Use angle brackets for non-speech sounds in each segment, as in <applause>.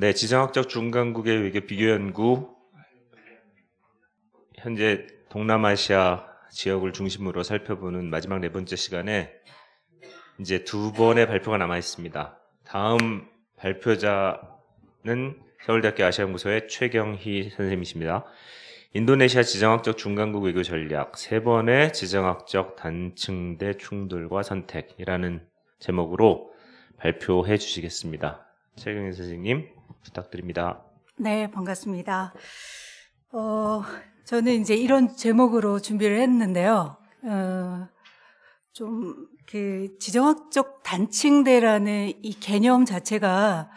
네, 지정학적 중간국의 외교 비교 연구 현재 동남아시아 지역을 중심으로 살펴보는 마지막 네 번째 시간에 이제 두 번의 발표가 남아 있습니다. 다음 발표자는 서울대학교 아시아연구소의 최경희 선생님이십니다. 인도네시아 지정학적 중간국 외교 전략 세 번의 지정학적 단층대 충돌과 선택이라는 제목으로 발표해 주시겠습니다. 최경희 선생님 부탁드립니다. 네, 반갑습니다. 어, 저는 이제 이런 제목으로 준비를 했는데요. 어, 좀, 그, 지정학적 단층대라는 이 개념 자체가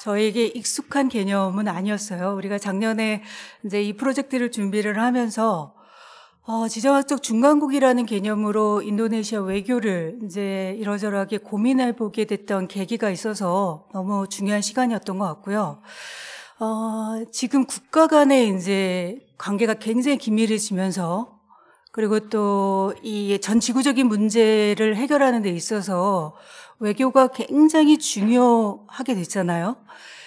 저에게 익숙한 개념은 아니었어요. 우리가 작년에 이제 이 프로젝트를 준비를 하면서 어, 지정학적 중간국이라는 개념으로 인도네시아 외교를 이제 이러저러하게 고민해 보게 됐던 계기가 있어서 너무 중요한 시간이었던 것 같고요. 어, 지금 국가 간의 이제 관계가 굉장히 긴밀해지면서 그리고 또 이 전 지구적인 문제를 해결하는 데 있어서 외교가 굉장히 중요하게 됐잖아요.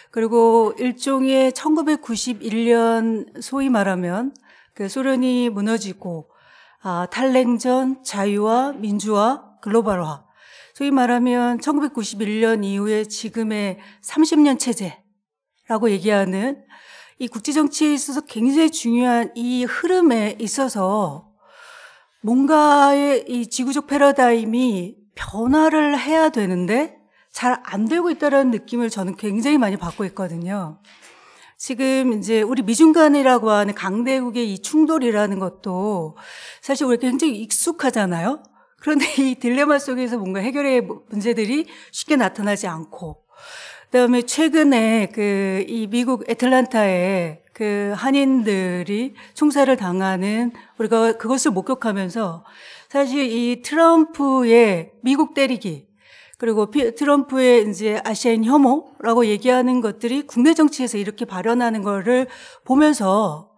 그리고 일종의 1991년 소위 말하면 그 소련이 무너지고 아, 탈냉전, 자유화, 민주화, 글로벌화. 소위 말하면 1991년 이후에 지금의 30년 체제라고 얘기하는 이 국제정치에 있어서 굉장히 중요한 이 흐름에 있어서 뭔가의 이 지구적 패러다임이 변화를 해야 되는데 잘 안 되고 있다는 느낌을 저는 굉장히 많이 받고 있거든요. 지금 이제 우리 미중 간이라고 하는 강대국의 이 충돌이라는 것도 사실 우리 굉장히 익숙하잖아요. 그런데 <laughs> 이 딜레마 속에서 뭔가 해결의 문제들이 쉽게 나타나지 않고 그다음에 최근에 그 이 미국 애틀란타에 그 한인들이 총살을 당하는 우리가 그것을 목격하면서 사실 이 트럼프의 미국 때리기 그리고 트럼프의 이제 아시아인 혐오라고 얘기하는 것들이 국내 정치에서 이렇게 발현하는 거를 보면서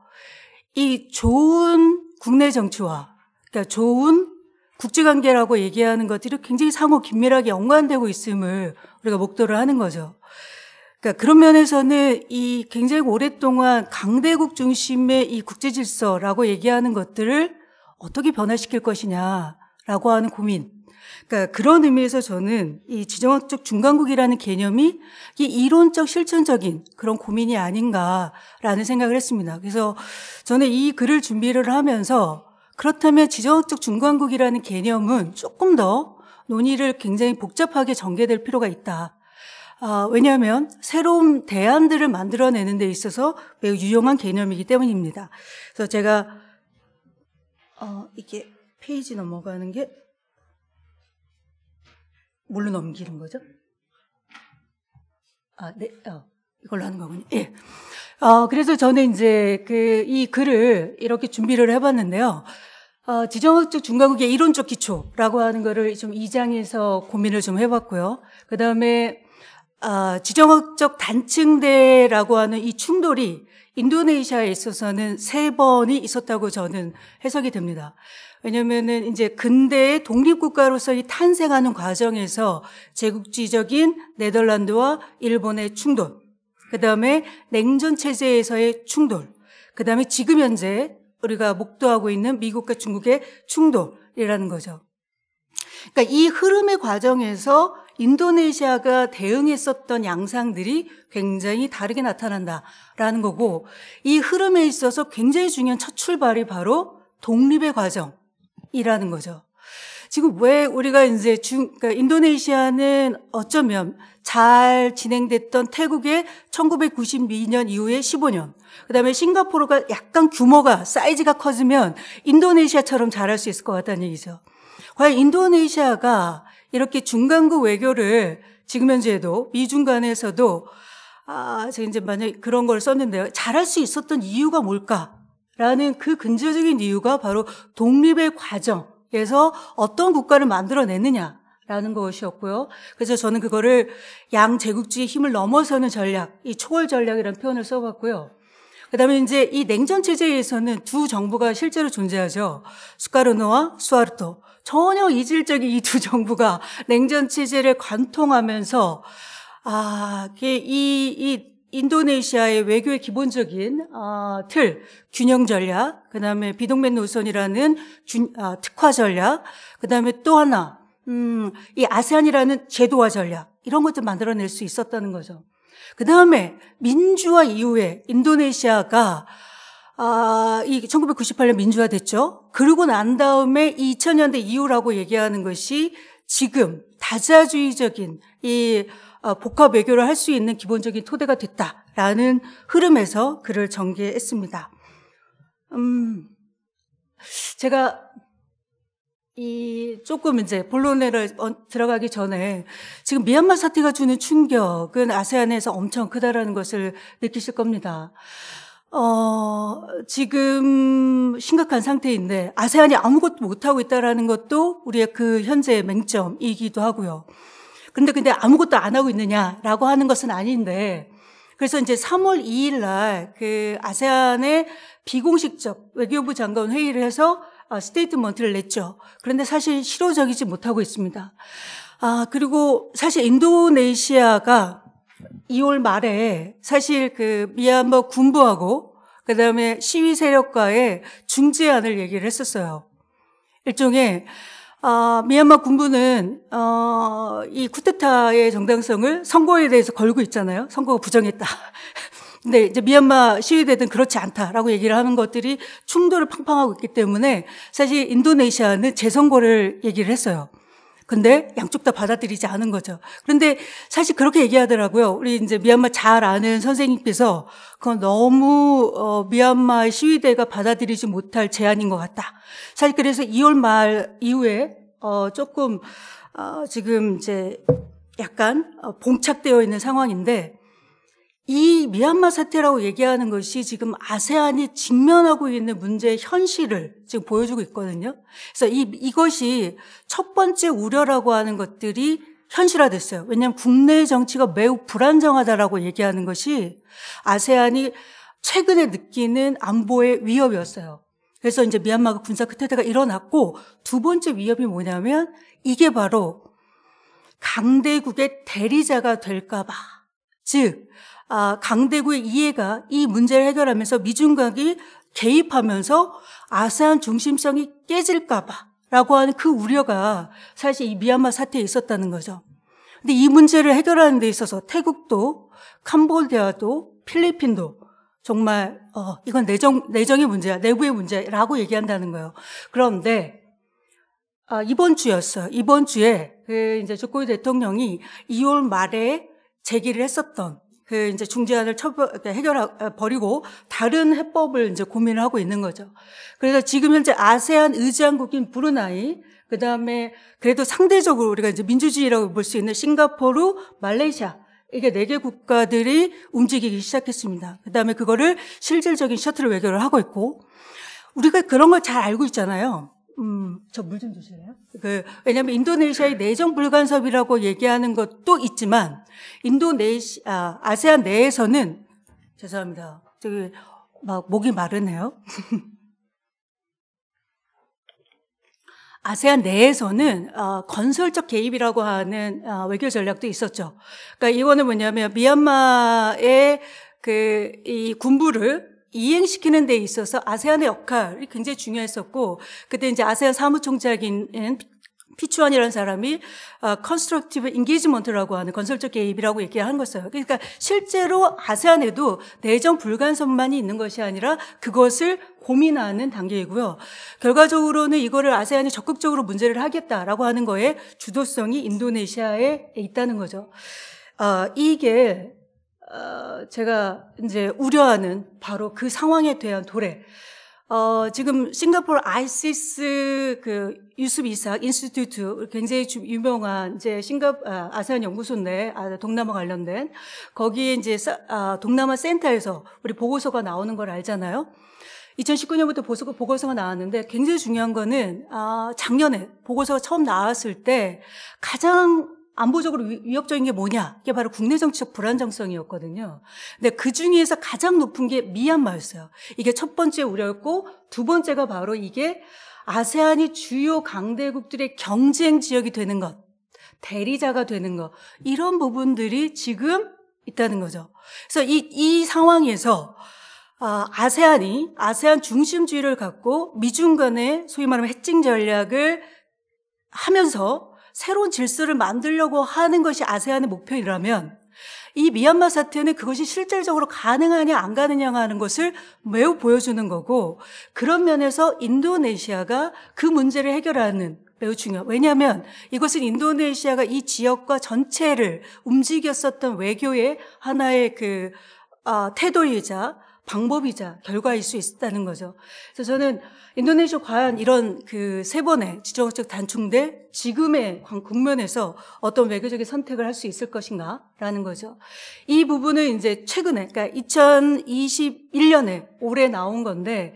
이 좋은 국내 정치와 그러니까 좋은 국제관계라고 얘기하는 것들이 굉장히 상호 긴밀하게 연관되고 있음을 우리가 목도를 하는 거죠. 그러니까 그런 면에서는 이 굉장히 오랫동안 강대국 중심의 이 국제 질서라고 얘기하는 것들을 어떻게 변화시킬 것이냐라고 하는 고민 그러니까 그런 의미에서 저는 이 지정학적 중간국이라는 개념이 이 이론적 실천적인 그런 고민이 아닌가라는 생각을 했습니다. 그래서 저는 이 글을 준비를 하면서 그렇다면 지정학적 중간국이라는 개념은 조금 더 논의를 굉장히 복잡하게 전개될 필요가 있다. 아, 왜냐하면 새로운 대안들을 만들어내는 데 있어서 매우 유용한 개념이기 때문입니다. 그래서 제가 어, 이게 페이지 넘어가는 게 뭘로 넘기는 거죠? 아, 네, 어, 이걸로 하는 거군요. 예. 어, 그래서 저는 이제 그, 이 글을 이렇게 준비를 해봤는데요. 어, 지정학적 중간국의 이론적 기초라고 하는 거를 좀 2장에서 고민을 좀 해봤고요. 그 다음에, 아, 지정학적 단층대라고 하는 이 충돌이 인도네시아에 있어서는 세 번이 있었다고 저는 해석이 됩니다. 왜냐면은 이제 근대의 독립국가로서의 탄생하는 과정에서 제국주의적인 네덜란드와 일본의 충돌, 그 다음에 냉전 체제에서의 충돌, 그 다음에 지금 현재 우리가 목도하고 있는 미국과 중국의 충돌이라는 거죠. 그러니까 이 흐름의 과정에서 인도네시아가 대응했었던 양상들이 굉장히 다르게 나타난다라는 거고 이 흐름에 있어서 굉장히 중요한 첫 출발이 바로 독립의 과정, 이라는 거죠. 지금 왜 우리가 이제 중, 그러니까 인도네시아는 어쩌면 잘 진행됐던 태국의 1992년 이후에 15년, 그 다음에 싱가포르가 약간 규모가, 사이즈가 커지면 인도네시아처럼 잘할 수 있을 것 같다는 얘기죠. 과연 인도네시아가 이렇게 중간국 외교를 지금 현재에도 미중 간에서도 아, 제가 이제 만약 에 그런 걸 썼는데요. 잘할 수 있었던 이유가 뭘까? 라는 그 근본적인 이유가 바로 독립의 과정에서 어떤 국가를 만들어냈느냐 라는 것이었고요. 그래서 저는 그거를 양제국주의 힘을 넘어서는 전략, 이 초월 전략이라는 표현을 써봤고요. 그다음에 이제 이 냉전 체제에서는 두 정부가 실제로 존재하죠. 수카르노와 수아르토. 전혀 이질적인 이 두 정부가 <laughs> 냉전 체제를 관통하면서 아, 이이 인도네시아의 외교의 기본적인 어, 틀, 균형 전략, 그 다음에 비동맹 노선이라는 균, 아, 특화 전략, 그 다음에 또 하나, 음, 이 아세안이라는 제도화 전략, 이런 것도 만들어낼 수 있었다는 거죠. 그 다음에 민주화 이후에 인도네시아가 아, 이 1998년 민주화 됐죠. 그러고 난 다음에 2000년대 이후라고 얘기하는 것이 지금 다자주의적인 이 어, 복합 외교를 할 수 있는 기본적인 토대가 됐다라는 흐름에서 글을 전개했습니다. 음, 제가 이 조금 이제 본론에를 어, 들어가기 전에 지금 미얀마 사태가 주는 충격은 아세안에서 엄청 크다라는 것을 느끼실 겁니다. 어, 지금 심각한 상태인데 아세안이 아무것도 못하고 있다라는 것도 우리의 그 현재의 맹점이기도 하고요. 그런데 근데 아무것도 안 하고 있느냐라고 하는 것은 아닌데 그래서 이제 3월 2일 날그 아세안의 비공식적 외교부 장관 회의를 해서 어, 스테이트먼트를 냈죠. 그런데 사실 실효적이지 못하고 있습니다. 아, 그리고 사실 인도네시아가 2월 말에 사실 그 미얀마 군부하고 그다음에 시위 세력과의 중재안을 얘기를 했었어요. 일종의 어, 미얀마 군부는 어, 이 쿠데타의 정당성을 선거에 대해서 걸고 있잖아요. 선거가 부정했다. <laughs> 근데 이제 미얀마 시위대든 그렇지 않다라고 얘기를 하는 것들이 충돌을 팡팡하고 있기 때문에 사실 인도네시아는 재선거를 얘기를 했어요. 근데 양쪽 다 받아들이지 않은 거죠. 그런데 사실 그렇게 얘기하더라고요. 우리 이제 미얀마 잘 아는 선생님께서 그건 너무 어, 미얀마의 시위대가 받아들이지 못할 제안인 것 같다. 사실 그래서 2월 말 이후에 어, 조금 어, 지금 이제 약간 어, 봉착되어 있는 상황인데 이 미얀마 사태라고 얘기하는 것이 지금 아세안이 직면하고 있는 문제의 현실을 지금 보여주고 있거든요. 그래서 이, 이것이 첫 번째 우려라고 하는 것들이 현실화됐어요. 왜냐하면 국내 정치가 매우 불안정하다라고 얘기하는 것이 아세안이 최근에 느끼는 안보의 위협이었어요. 그래서 이제 미얀마가 군사 끝에다가 일어났고 두 번째 위협이 뭐냐면 이게 바로 강대국의 대리자가 될까봐. 즉, 아, 강대국의 이해가 이 문제를 해결하면서 미중각이 개입하면서 아세안 중심성이 깨질까봐라고 하는 그 우려가 사실 이 미얀마 사태에 있었다는 거죠. 근데 이 문제를 해결하는 데 있어서 태국도 캄보디아도 필리핀도 정말 어 이건 내정 내정의 문제야 내부의 문제라고 얘기한다는 거예요. 그런데 아, 이번 주였어요. 이번 주에 그 이제 조코이 대통령이 2월 말에 제기를 했었던 그 이제 중재안을 처벌, 해결하, 어, 버리고 다른 해법을 이제 고민을 하고 있는 거죠. 그래서 지금 현재 아세안 의장국인 브루나이, 그 다음에 그래도 상대적으로 우리가 이제 민주주의라고 볼 수 있는 싱가포르, 말레이시아, 이게 네 개 국가들이 움직이기 시작했습니다. 그 다음에 그거를 실질적인 셔틀 외교를 하고 있고, 우리가 그런 걸 잘 알고 있잖아요. 음, 저 물 좀 주실래요? 그, 왜냐면 인도네시아의 내정 불간섭이라고 얘기하는 것도 있지만, 인도네시, 아, 아세안 내에서는, 죄송합니다. 저기, 막 목이 마르네요. <laughs> 아세안 내에서는 어, 건설적 개입이라고 하는 어, 외교 전략도 있었죠. 그러니까 이거는 뭐냐면 미얀마의 그 이 군부를 이행시키는 데 있어서 아세안의 역할이 굉장히 중요했었고 그때 이제 아세안 사무총장인 피추안이라는 사람이 컨스트럭티브 어, 인게이지먼트라고 하는 건설적 개입이라고 얘기하는 거였어요. 그러니까 실제로 아세안에도 내정 불간선만이 있는 것이 아니라 그것을 고민하는 단계이고요. 결과적으로는 이거를 아세안이 적극적으로 문제를 하겠다라고 하는 거에 주도성이 인도네시아에 있다는 거죠. 아, 이게 어, 제가 이제 우려하는 바로 그 상황에 대한 도래. 어, 지금 싱가포르 아이시스 그 유습 이삭 인스튜트 굉장히 좀 유명한 이제 싱가 아, 아세안 연구소인데 아, 동남아 관련된 거기에 이제 아, 동남아 센터에서 우리 보고서가 나오는 걸 알잖아요. 2019년부터 보고서, 보고서가 나왔는데 굉장히 중요한 거는 아, 작년에 보고서가 처음 나왔을 때 가장 안보적으로 위협적인 게 뭐냐? 이게 바로 국내 정치적 불안정성이었거든요. 근데 그 중에서 가장 높은 게 미얀마였어요. 이게 첫 번째 우려였고 두 번째가 바로 이게 아세안이 주요 강대국들의 경쟁 지역이 되는 것, 대리자가 되는 것, 이런 부분들이 지금 있다는 거죠. 그래서 이, 이 상황에서 아, 아세안이 아세안 중심주의를 갖고 미중 간의 소위 말하면 해칭 전략을 하면서 새로운 질서를 만들려고 하는 것이 아세안의 목표이라면 이 미얀마 사태는 그것이 실질적으로 가능하냐 안가느냐 하는 것을 매우 보여주는 거고 그런 면에서 인도네시아가 그 문제를 해결하는 매우 중요한 왜냐하면 이것은 인도네시아가 이 지역과 전체를 움직였었던 외교의 하나의 그 아, 태도이자 방법이자 결과일 수 있다는 거죠. 그래서 저는 인도네시아 과연 이런 그 세 번의 지정학적 단축대 지금의 국면에서 어떤 외교적인 선택을 할 수 있을 것인가라는 거죠. 이 부분은 이제 최근에, 그러니까 2021년에 올해 나온 건데,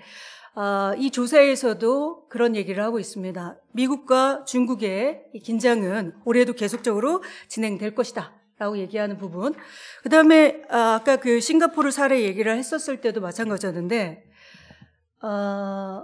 아, 이 조사에서도 그런 얘기를 하고 있습니다. 미국과 중국의 긴장은 올해도 계속적으로 진행될 것이다. 라고 얘기하는 부분. 그 다음에 아, 아까 그 싱가포르 사례 얘기를 했었을 때도 마찬가지였는데, 어,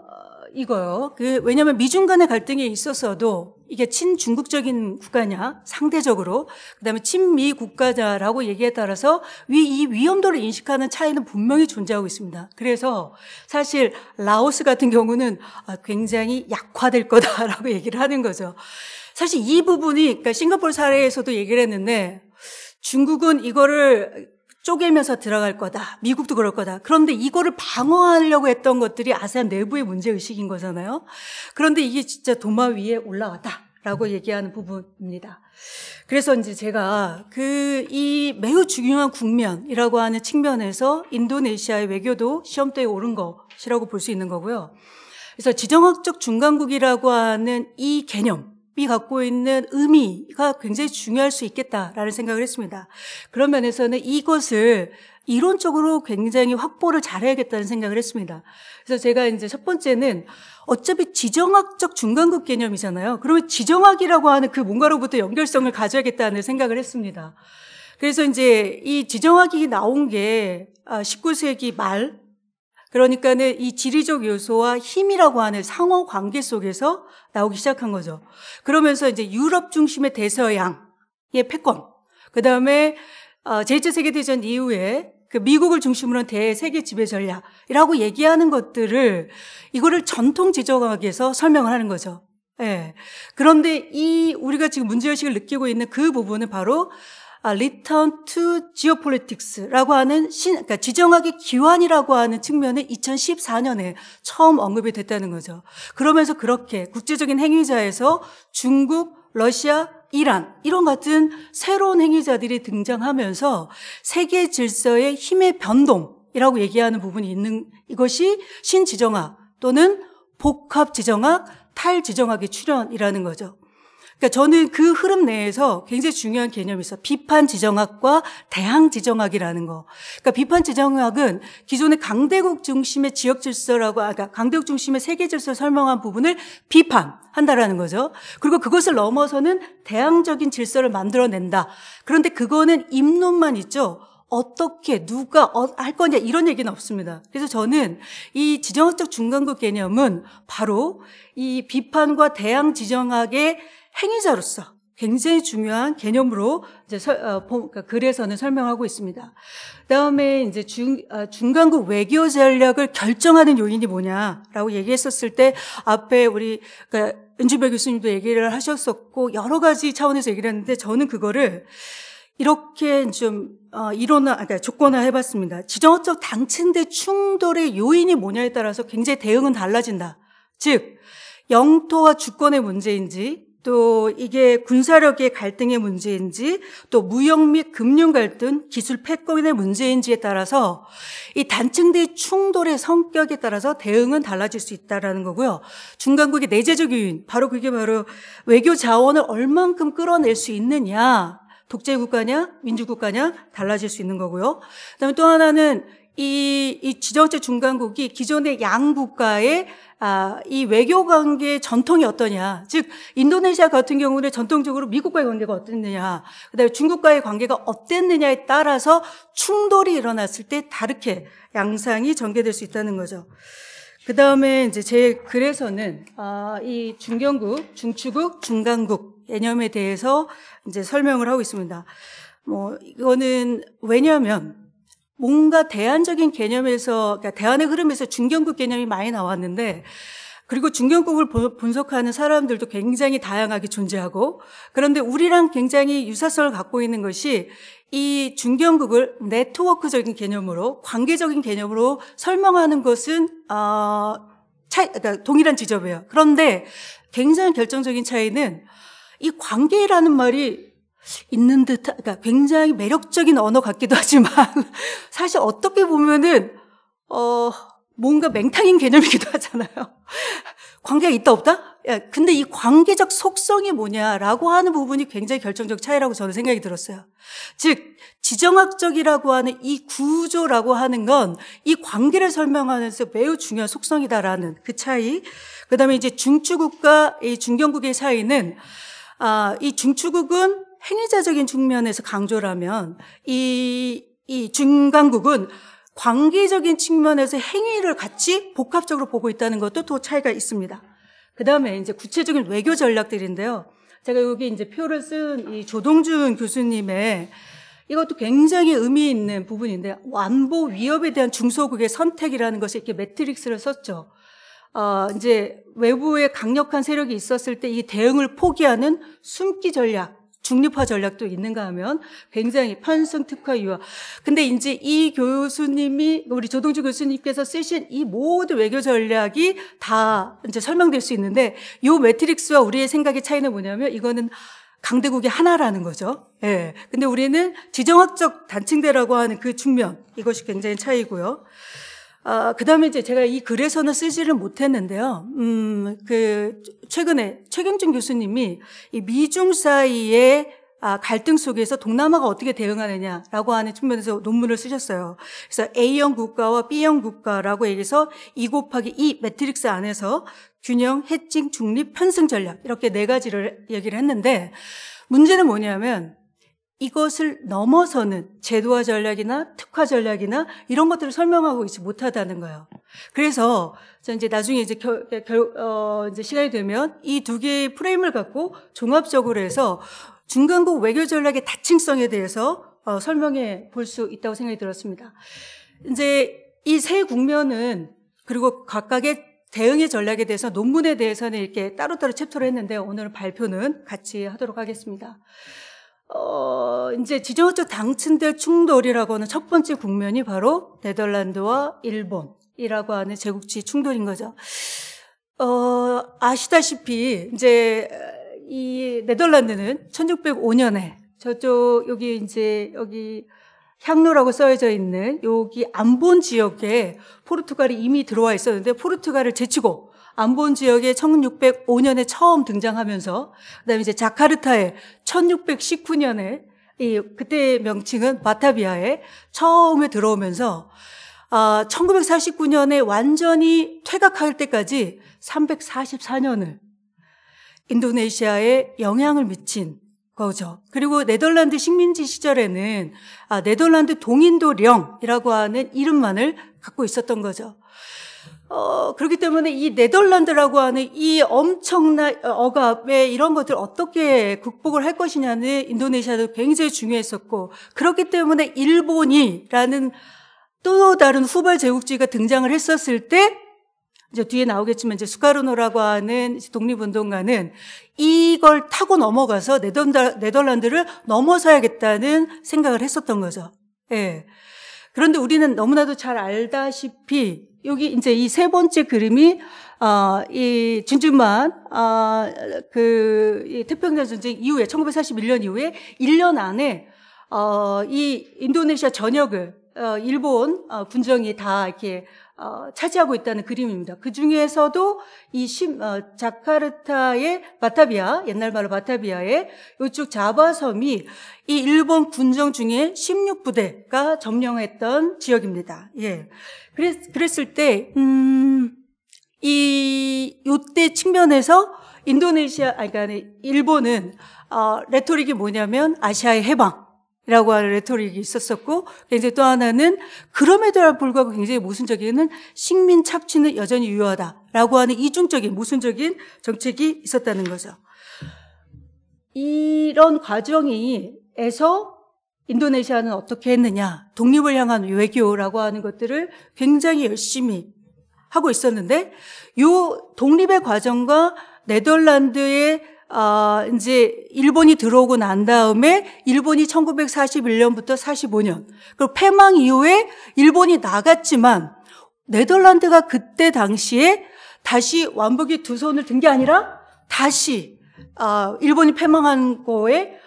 이거요. 그, 왜냐면 하 미중 간의 갈등이있었어도 이게 친중국적인 국가냐, 상대적으로, 그 다음에 친미 국가자라고 얘기에 따라서 위, 이 위험도를 인식하는 차이는 분명히 존재하고 있습니다. 그래서 사실 라오스 같은 경우는 아, 굉장히 약화될 거다라고 <laughs> 얘기를 하는 거죠. 사실 이 부분이, 그러니까 싱가포르 사례에서도 얘기를 했는데, 중국은 이거를 쪼개면서 들어갈 거다. 미국도 그럴 거다. 그런데 이거를 방어하려고 했던 것들이 아세안 내부의 문제의식인 거잖아요. 그런데 이게 진짜 도마 위에 올라왔다. 라고 얘기하는 부분입니다. 그래서 이제 제가 그 이 매우 중요한 국면이라고 하는 측면에서 인도네시아의 외교도 시험대에 오른 것이라고 볼 수 있는 거고요. 그래서 지정학적 중간국이라고 하는 이 개념, 이 갖고 있는 의미가 굉장히 중요할 수 있겠다라는 생각을 했습니다. 그런 면에서는 이것을 이론적으로 굉장히 확보를 잘해야겠다는 생각을 했습니다. 그래서 제가 이제 첫 번째는 어차피 지정학적 중간급 개념이잖아요. 그러면 지정학이라고 하는 그 뭔가로부터 연결성을 가져야겠다는 생각을 했습니다. 그래서 이제 이 지정학이 나온 게 19세기 아, 말 그러니까는 이 지리적 요소와 힘이라고 하는 상호 관계 속에서 나오기 시작한 거죠. 그러면서 이제 유럽 중심의 대서양의 패권, 그 다음에 어, 제2차 세계대전 이후에 그 미국을 중심으로 한 대세계 지배 전략이라고 얘기하는 것들을 이거를 전통 지적학에서 설명을 하는 거죠. 예. 그런데 이 우리가 지금 문제의식을 느끼고 있는 그 부분은 바로 아, return to Geopolitics라고 하는 신, 그러니까 지정학의 기환이라고 하는 측면에 2014년에 처음 언급이 됐다는 거죠. 그러면서 그렇게 국제적인 행위자에서 중국, 러시아, 이란 이런 같은 새로운 행위자들이 등장하면서 세계 질서의 힘의 변동이라고 얘기하는 부분이 있는 이것이 신지정학 또는 복합지정학, 탈지정학의 출현이라는 거죠. 그러니까 저는 그 흐름 내에서 굉장히 중요한 개념이 있어 비판 지정학과 대항 지정학이라는 거. 그러니까 비판 지정학은 기존의 강대국 중심의 지역 질서라고, 아, 그러니까 강대국 중심의 세계 질서를 설명한 부분을 비판한다라는 거죠. 그리고 그것을 넘어서는 대항적인 질서를 만들어낸다. 그런데 그거는 입론만 있죠. 어떻게 누가 어, 할 거냐 이런 얘기는 없습니다. 그래서 저는 이 지정학적 중간국 개념은 바로 이 비판과 대항 지정학의 행위자로서 굉장히 중요한 개념으로 이제 설, 어, 그러니까 글에서는 설명하고 있습니다. 그다음에 이제 중, 어, 중간국 외교 전략을 결정하는 요인이 뭐냐라고 얘기했었을 때 앞에 우리 그러니까 은주배 교수님도 얘기를 하셨었고 여러 가지 차원에서 얘기를 했는데 저는 그거를 이렇게 좀 어, 이론화, 그러니까 조건화 해봤습니다. 지정학적 당층대 충돌의 요인이 뭐냐에 따라서 굉장히 대응은 달라진다. 즉 영토와 주권의 문제인지 또 이게 군사력의 갈등의 문제인지 또 무역 및 금융 갈등, 기술 패권의 문제인지에 따라서 이 단층대 의 충돌의 성격에 따라서 대응은 달라질 수 있다라는 거고요. 중간국의 내재적 요인, 바로 그게 바로 외교 자원을 얼만큼 끌어낼 수 있느냐 독재 국가냐 민주 국가냐 달라질 수 있는 거고요. 그다음에 또 하나는 이, 이지정학 중간국이 기존의 양 국가의 아, 이 외교 관계의 전통이 어떠냐. 즉, 인도네시아 같은 경우는 전통적으로 미국과의 관계가 어땠느냐. 그 다음에 중국과의 관계가 어땠느냐에 따라서 충돌이 일어났을 때 다르게 양상이 전개될 수 있다는 거죠. 그 다음에 이제 제 글에서는, 아, 이 중견국, 중추국, 중간국 개념에 대해서 이제 설명을 하고 있습니다. 뭐, 이거는 왜냐면, 뭔가 대안적인 개념에서 그러니까 대안의 흐름에서 중견국 개념이 많이 나왔는데 그리고 중견국을 분석하는 사람들도 굉장히 다양하게 존재하고 그런데 우리랑 굉장히 유사성을 갖고 있는 것이 이 중견국을 네트워크적인 개념으로 관계적인 개념으로 설명하는 것은 어, 차, 그러니까 동일한 지점이에요. 그런데 굉장히 결정적인 차이는 이 관계라는 말이 있는 듯한, 그러니까 굉장히 매력적인 언어 같기도 하지만 <laughs> 사실 어떻게 보면은, 어, 뭔가 맹탕인 개념이기도 하잖아요. <laughs> 관계가 있다 없다? 야, 근데 이 관계적 속성이 뭐냐라고 하는 부분이 굉장히 결정적 차이라고 저는 생각이 들었어요. 즉, 지정학적이라고 하는 이 구조라고 하는 건 이 관계를 설명하는 데 매우 중요한 속성이다라는 그 차이. 그 다음에 이제 중추국과 이중경국의 차이는, 아, 이 중추국은 행위자적인 측면에서 강조라면 이, 이 중간국은 관계적인 측면에서 행위를 같이 복합적으로 보고 있다는 것도 또 차이가 있습니다. 그 다음에 이제 구체적인 외교 전략들인데요. 제가 여기 이제 표를 쓴 이 조동준 교수님의 이것도 굉장히 의미 있는 부분인데 완보 위협에 대한 중소국의 선택이라는 것이 이렇게 매트릭스를 썼죠. 어, 이제 외부에 강력한 세력이 있었을 때 이 대응을 포기하는 숨기 전략 중립화 전략도 있는가 하면 굉장히 편성 특화 유화. 근데 이제 이 교수님이 우리 조동주 교수님께서 쓰신 이 모든 외교 전략이 다 이제 설명될 수 있는데 요 매트릭스와 우리의 생각의 차이는 뭐냐면 이거는 강대국의 하나라는 거죠. 예. 근데 우리는 지정학적 단층대라고 하는 그 측면 이것이 굉장히 차이고요. 아, 그 다음에 이제 제가 이 글에서는 쓰지를 못했는데요. 음, 그, 최근에 최경진 교수님이 이 미중 사이의 아, 갈등 속에서 동남아가 어떻게 대응하느냐라고 하는 측면에서 논문을 쓰셨어요. 그래서 A형 국가와 B형 국가라고 얘기해서 2 e 곱하기 2 e 매트릭스 안에서 균형, 해칭, 중립, 편승 전략 이렇게 네 가지를 얘기를 했는데 문제는 뭐냐면 이것을 넘어서는 제도화 전략이나 특화 전략이나 이런 것들을 설명하고 있지 못하다는 거예요. 그래서 저 이제 나중에 이제 결, 결, 어, 이제 시간이 되면 이 두 개의 프레임을 갖고 종합적으로 해서 중간국 외교 전략의 다층성에 대해서 어, 설명해 볼 수 있다고 생각이 들었습니다. 이제 이 세 국면은 그리고 각각의 대응의 전략에 대해서 논문에 대해서는 이렇게 따로따로 챕터를 했는데 오늘 발표는 같이 하도록 하겠습니다. 어, 이제 지정학적 당층대 충돌이라고 하는 첫 번째 국면이 바로 네덜란드와 일본이라고 하는 제국주의 충돌인 거죠. 어, 아시다시피 이제 이 네덜란드는 1605년에 저쪽 여기 이제 여기 향로라고 써져 있는 여기 안본 지역에 포르투갈이 이미 들어와 있었는데 포르투갈을 제치고 안본 지역에 1605년에 처음 등장하면서 그다음에 이제 자카르타에 1619년에 이 그때 명칭은 바타비아에 처음에 들어오면서 아 1949년에 완전히 퇴각할 때까지 344년을 인도네시아에 영향을 미친 거죠. 그리고 네덜란드 식민지 시절에는 아, 네덜란드 동인도령이라고 하는 이름만을 갖고 있었던 거죠. 어, 그렇기 때문에 이 네덜란드라고 하는 이 엄청난 어, 억압에 이런 것들 어떻게 극복을 할 것이냐는 인도네시아도 굉장히 중요했었고 그렇기 때문에 일본이라는 또 다른 후발 제국주의가 등장을 했었을 때 이제 뒤에 나오겠지만 이제 수카르노라고 하는 독립운동가는 이걸 타고 넘어가서 네덜란드를 넘어서야겠다는 생각을 했었던 거죠. 예. 그런데 우리는 너무나도 잘 알다시피 여기 이제 이 세 번째 그림이 어, 이 진주만 어, 그이 태평양 전쟁 이후에 1941년 이후에 1년 안에 어, 이 인도네시아 전역을 어, 일본 어, 군정이 다 이렇게 어, 차지하고 있다는 그림입니다. 그 중에서도 이 심, 어, 자카르타의 바타비아, 옛날 말로 바타비아의 이쪽 자바섬이 이 일본 군정 중에 16부대가 점령했던 지역입니다. 예. 그랬, 그랬을 때, 음, 이, 요때 측면에서 인도네시아, 아니, 그러니까 일본은, 어, 레토릭이 뭐냐면 아시아의 해방, 라고 하는 레토릭이 있었었고, 이제 또 하나는 그럼에도 불구하고 굉장히 모순적인 식민 착취는 여전히 유효하다. 라고 하는 이중적인, 모순적인 정책이 있었다는 거죠. 이런 과정에서 인도네시아는 어떻게 했느냐, 독립을 향한 외교라고 하는 것들을 굉장히 열심히 하고 있었는데, 이 독립의 과정과 네덜란드의 어, 이제 일본이 들어오고 난 다음에 일본이 1941년부터 45년 그리고 패망 이후에 일본이 나갔지만 네덜란드가 그때 당시에 다시 완복이 두 손을 든 게 아니라 다시 어, 일본이 패망한 거에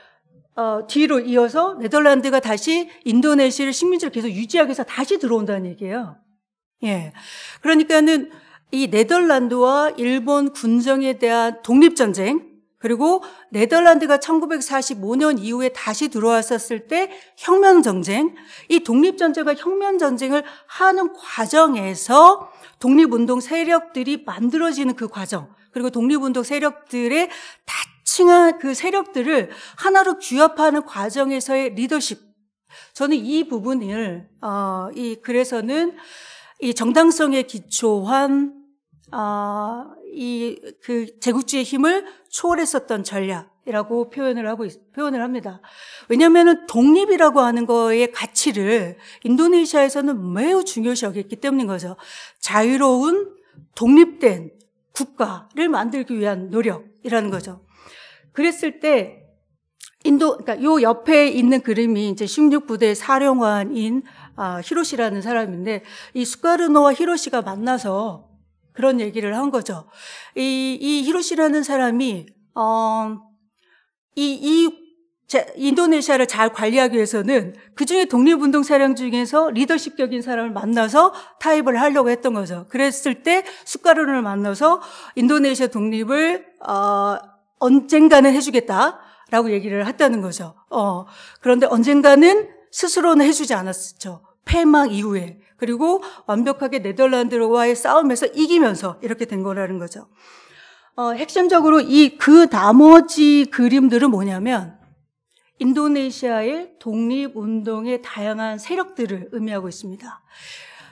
어, 뒤로 이어서 네덜란드가 다시 인도네시아를 식민지를 계속 유지하기 위해서 다시 들어온다는 얘기예요. 예. 그러니까는 이 네덜란드와 일본 군정에 대한 독립전쟁, 그리고 네덜란드가 1945년 이후에 다시 들어왔었을 때 혁명 전쟁, 이 독립 전쟁과 혁명 전쟁을 하는 과정에서 독립운동 세력들이 만들어지는 그 과정, 그리고 독립운동 세력들의 다칭한그 세력들을 하나로 규합하는 과정에서의 리더십. 저는 이 부분을 어, 이 글에서는 이 정당성에 기초한 어, 이그 제국주의 힘을 초월했었던 전략이라고 표현을 하고 있, 표현을 합니다. 왜냐하면은 독립이라고 하는 거의 가치를 인도네시아에서는 매우 중요시 여겼기 때문인 거죠. 자유로운 독립된 국가를 만들기 위한 노력이라는 거죠. 그랬을 때 인도 그러니까 요 옆에 있는 그림이 이제 16부대 사령관인 아, 히로시라는 사람인데 이 스카르노와 히로시가 만나서 그런 얘기를 한 거죠. 이, 이 히로시라는 사람이, 어, 이, 이, 자, 인도네시아를 잘 관리하기 위해서는 그 중에 독립운동 사령 중에서 리더십격인 사람을 만나서 타협을 하려고 했던 거죠. 그랬을 때 숟가루를 만나서 인도네시아 독립을, 어, 언젠가는 해주겠다라고 얘기를 했다는 거죠. 어, 그런데 언젠가는 스스로는 해주지 않았죠. 폐막 이후에. 그리고 완벽하게 네덜란드와의 싸움에서 이기면서 이렇게 된 거라는 거죠. 어, 핵심적으로 이 그 나머지 그림들은 뭐냐면 인도네시아의 독립운동의 다양한 세력들을 의미하고 있습니다.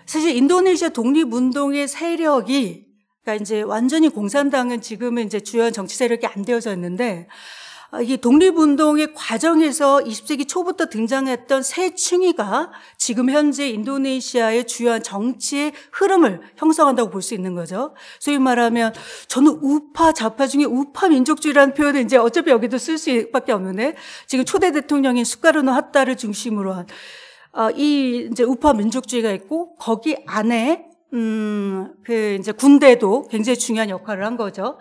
사실 인도네시아 독립운동의 세력이 그러니까 이제 완전히 공산당은 지금은 이제 주요 한 정치 세력이 안 되어져 있는데 아, 이 독립운동의 과정에서 20세기 초부터 등장했던 세 층위가 지금 현재 인도네시아의 주요한 정치의 흐름을 형성한다고 볼 수 있는 거죠. 소위 말하면 저는 우파 좌파 중에 우파 민족주의라는 표현을 이제 어차피 여기도 쓸 수밖에 없는데 지금 초대 대통령인 수가르노핫다를 중심으로 한이 아, 이제 우파 민족주의가 있고 거기 안에 음, 그 이제 군대도 굉장히 중요한 역할을 한 거죠.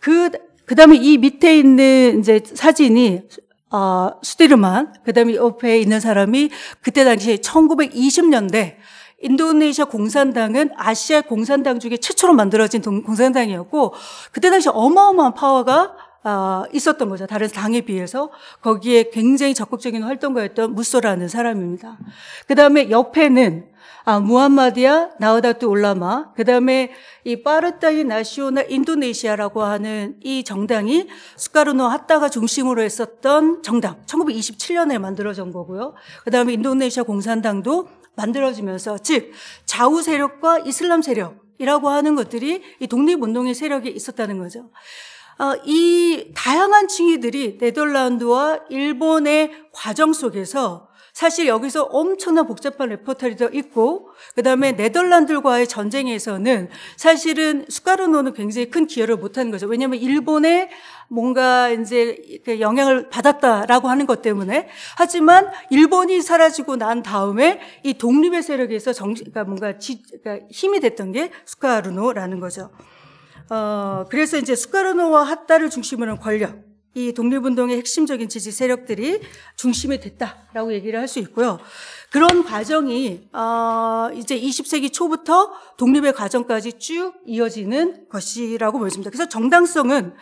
그그 다음에 이 밑에 있는 이제 사진이 어, 수디르만, 그 다음에 옆에 있는 사람이 그때 당시 1920년대 인도네시아 공산당은 아시아 공산당 중에 최초로 만들어진 공산당이었고 그때 당시 어마어마한 파워가 어, 있었던 거죠. 다른 당에 비해서 거기에 굉장히 적극적인 활동가였던 무쏘라는 사람입니다. 그 다음에 옆에는 아, 무함마디아, 나우다뚜 올라마, 그 다음에 이빠르타이 나시오나 인도네시아라고 하는 이 정당이 숟가루노하다가 중심으로 했었던 정당, 1927년에 만들어진 거고요. 그 다음에 인도네시아 공산당도 만들어지면서, 즉, 좌우 세력과 이슬람 세력이라고 하는 것들이 이 독립운동의 세력이 있었다는 거죠. 어, 이 다양한 층위들이 네덜란드와 일본의 과정 속에서 사실 여기서 엄청난 복잡한 레포터리도 있고 그다음에 네덜란드와의 전쟁에서는 사실은 스카르노는 굉장히 큰 기여를 못하는 거죠. 왜냐하면 일본에 뭔가 이제 그 영향을 받았다라고 하는 것 때문에 하지만 일본이 사라지고 난 다음에 이 독립의 세력에서 정 그러니까 뭔가 지, 그러니까 힘이 됐던 게 스카르노라는 거죠. 어, 그래서 이제 스카르노와 핫다를 중심으로 한 권력 이 독립운동의 핵심적인 지지 세력들이 중심이 됐다라고 얘기를 할 수 있고요. 그런 과정이 어 이제 20세기 초부터 독립의 과정까지 쭉 이어지는 것이라고 보여집니다. 그래서 정당성은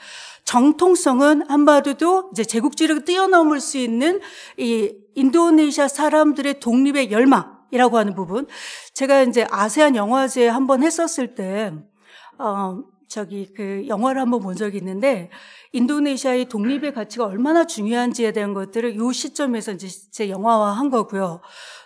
정통성은 한마디도 이제 제국주의를 뛰어넘을 수 있는 이 인도네시아 사람들의 독립의 열망이라고 하는 부분. 제가 이제 아세안 영화제 한번 했었을 때 어, 저기 그 영화를 한번 본 적이 있는데 인도네시아의 독립의 가치가 얼마나 중요한지에 대한 것들을 요 시점에서 이제 제 영화화한 거고요.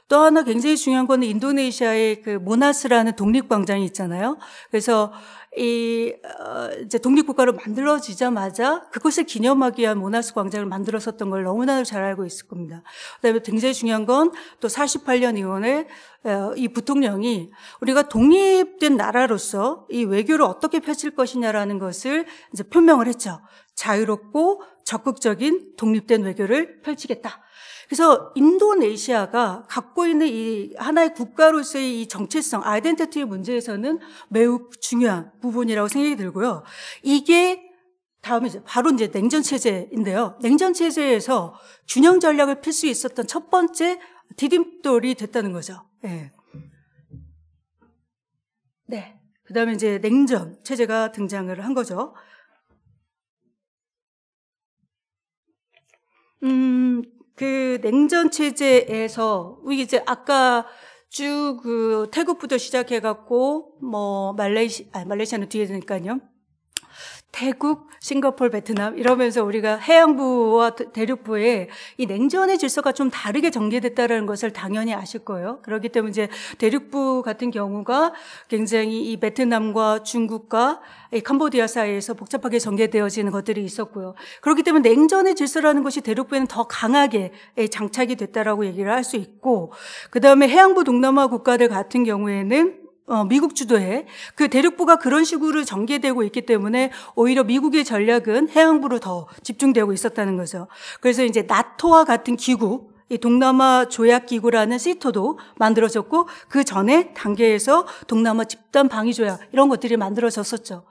또 하나 굉장히 중요한 거는 인도네시아의 그 모나스라는 독립광장이 있잖아요. 그래서 이 어, 이제 독립국가로 만들어지자마자 그것을 기념하기 위한 모나스 광장을 만들었었던 걸 너무나도 잘 알고 있을 겁니다. 그다음에 굉장히 중요한 건 또 48년 이후에 어, 이 부통령이 우리가 독립된 나라로서 이 외교를 어떻게 펼칠 것이냐라는 것을 이제 표명을 했죠. 자유롭고 적극적인 독립된 외교를 펼치겠다. 그래서 인도네시아가 갖고 있는 이 하나의 국가로서의 이 정체성, 아이덴티티 의 문제에서는 매우 중요한 부분이라고 생각이 들고요. 이게 다음에 이제 바로 이제 냉전 체제인데요. 냉전 체제에서 균형 전략을 필 수 있었던 첫 번째 디딤돌이 됐다는 거죠. 예. 네. 네. 그 다음에 이제 냉전 체제가 등장을 한 거죠. 음, 그 냉전 체제에서 이제 아까 쭉그 태국부터 시작해 갖고 뭐 말레이시 아 말레이시아는 뒤에 되니까요. 태국, 싱가폴, 베트남 이러면서 우리가 해양부와 대륙부의 이 냉전의 질서가 좀 다르게 전개됐다는 라 것을 당연히 아실 거예요. 그렇기 때문에 이제 대륙부 같은 경우가 굉장히 이 베트남과 중국과 이 캄보디아 사이에서 복잡하게 전개되어지는 것들이 있었고요. 그렇기 때문에 냉전의 질서라는 것이 대륙부에는 더 강하게 장착이 됐다라고 얘기를 할 수 있고, 그 다음에 해양부 동남아 국가들 같은 경우에는 어, 미국 주도의 그 대륙부가 그런 식으로 전개되고 있기 때문에 오히려 미국의 전략은 해양부로 더 집중되고 있었다는 거죠. 그래서 이제 나토와 같은 기구, 이 동남아 조약기구라는 시토도 만들어졌고 그 전에 단계에서 동남아 집단 방위조약 이런 것들이 만들어졌었죠.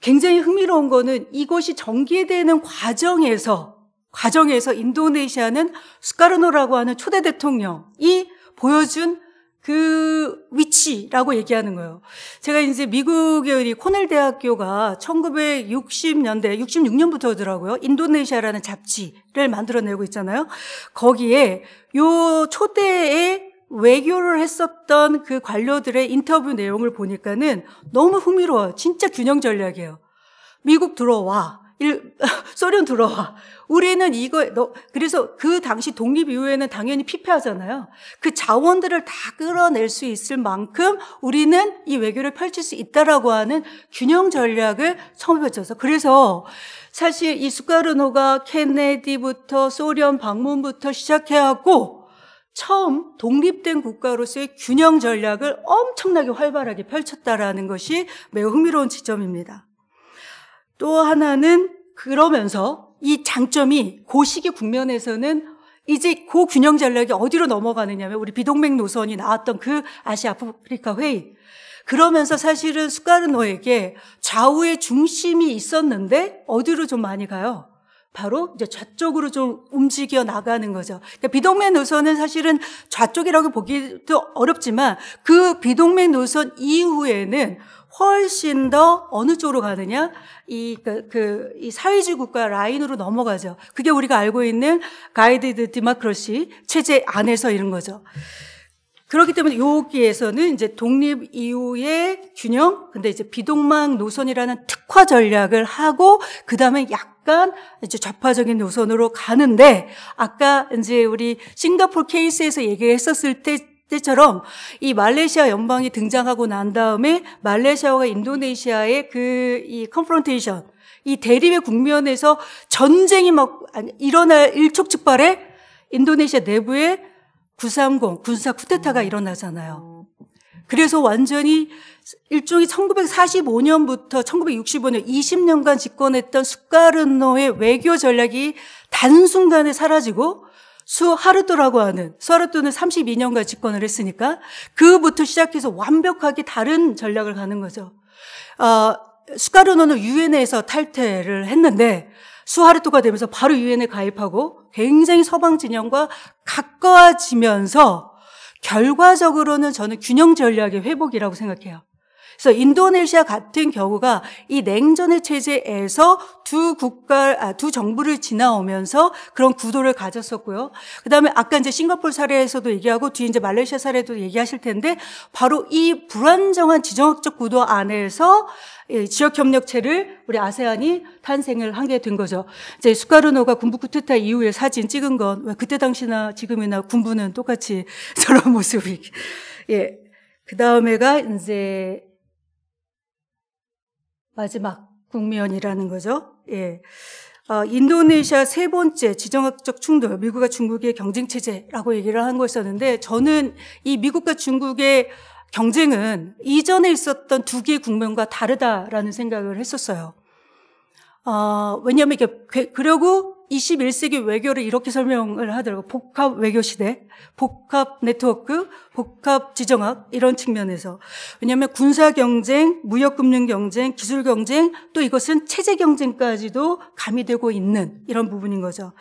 굉장히 흥미로운 거는 이것이 전개되는 과정에서 과정에서 인도네시아는 스카르노라고 하는 초대 대통령이 보여준 그 위치라고 얘기하는 거예요. 제가 이제 미국의 코넬 대학교가 1960년대, 66년부터더라고요. 인도네시아라는 잡지를 만들어내고 있잖아요. 거기에 요초대에 외교를 했었던 그 관료들의 인터뷰 내용을 보니까는 너무 흥미로워요. 진짜 균형 전략이에요. 미국 들어와. 일, <laughs> 소련 들어와. 우리는 이거, 너, 그래서 그 당시 독립 이후에는 당연히 피폐하잖아요. 그 자원들을 다 끌어낼 수 있을 만큼 우리는 이 외교를 펼칠 수 있다라고 하는 균형 전략을 처음 펼쳐서. 그래서 사실 이스가르노가 케네디부터 소련 방문부터 시작해갖고 처음 독립된 국가로서의 균형 전략을 엄청나게 활발하게 펼쳤다라는 것이 매우 흥미로운 지점입니다. 또 하나는 그러면서 이 장점이 고시기 국면에서는 이제 고 균형 전략이 어디로 넘어가느냐면 우리 비동맹 노선이 나왔던 그 아시아 아프리카 회의. 그러면서 사실은 스가르노에게 좌우의 중심이 있었는데 어디로 좀 많이 가요? 바로 이제 좌쪽으로 좀 움직여 나가는 거죠. 그러니까 비동맹 노선은 사실은 좌쪽이라고 보기도 어렵지만 그 비동맹 노선 이후에는 훨씬 더 어느 쪽으로 가느냐? 이, 그, 그, 이 사회주의 국가 라인으로 넘어가죠. 그게 우리가 알고 있는 가이드드 디마크러시 체제 안에서 이런 거죠. 그렇기 때문에 여기에서는 이제 독립 이후의 균형, 근데 이제 비동망 노선이라는 특화 전략을 하고, 그 다음에 약간 이제 좌파적인 노선으로 가는데, 아까 이제 우리 싱가폴 케이스에서 얘기 했었을 때 때처럼 이 말레이시아 연방이 등장하고 난 다음에 말레이시아와 인도네시아의 그이 컨프런테이션, 이 대립의 국면에서 전쟁이 막 일어날 일촉즉발에 인도네시아 내부에 930 군사 쿠데타가 음. 일어나잖아요. 그래서 완전히 일종의 1945년부터 1965년 20년간 집권했던 숙가르노의 외교 전략이 단순간에 사라지고 수 하르도라고 하는 수하르도는 32년간 집권을 했으니까 그부터 시작해서 완벽하게 다른 전략을 가는 거죠. 어, 수카르노는 유엔에서 탈퇴를 했는데 수하르도가 되면서 바로 유엔에 가입하고 굉장히 서방 진영과 가까워지면서 결과적으로는 저는 균형 전략의 회복이라고 생각해요. 그래서 인도네시아 같은 경우가 이 냉전의 체제에서 두 국가, 아, 두 정부를 지나오면서 그런 구도를 가졌었고요. 그 다음에 아까 이제 싱가폴 사례에서도 얘기하고 뒤에 이제 말레이시아 사례도 얘기하실 텐데 바로 이 불안정한 지정학적 구도 안에서 지역협력체를 우리 아세안이 탄생을 하게 된 거죠. 이제 스가르노가 군부 쿠데타 이후에 사진 찍은 건 왜 그때 당시나 지금이나 군부는 똑같이 <laughs> 저런 모습이 예. 그 다음에가 이제 마지막 국면이라는 거죠. 예. 어, 인도네시아 세 번째 지정학적 충돌, 미국과 중국의 경쟁체제라고 얘기를 한것이었는데 저는 이 미국과 중국의 경쟁은 이전에 있었던 두 개의 국면과 다르다라는 생각을 했었어요. 어, 왜냐하면 이게 그러고 21세기 외교를 이렇게 설명을 하더라고요. 복합 외교 시대, 복합 네트워크, 복합 지정학 이런 측면에서 왜냐하면 군사 경쟁, 무역 금융 경쟁, 기술 경쟁 또 이것은 체제 경쟁까지도 가미되고 있는 이런 부분인 거죠.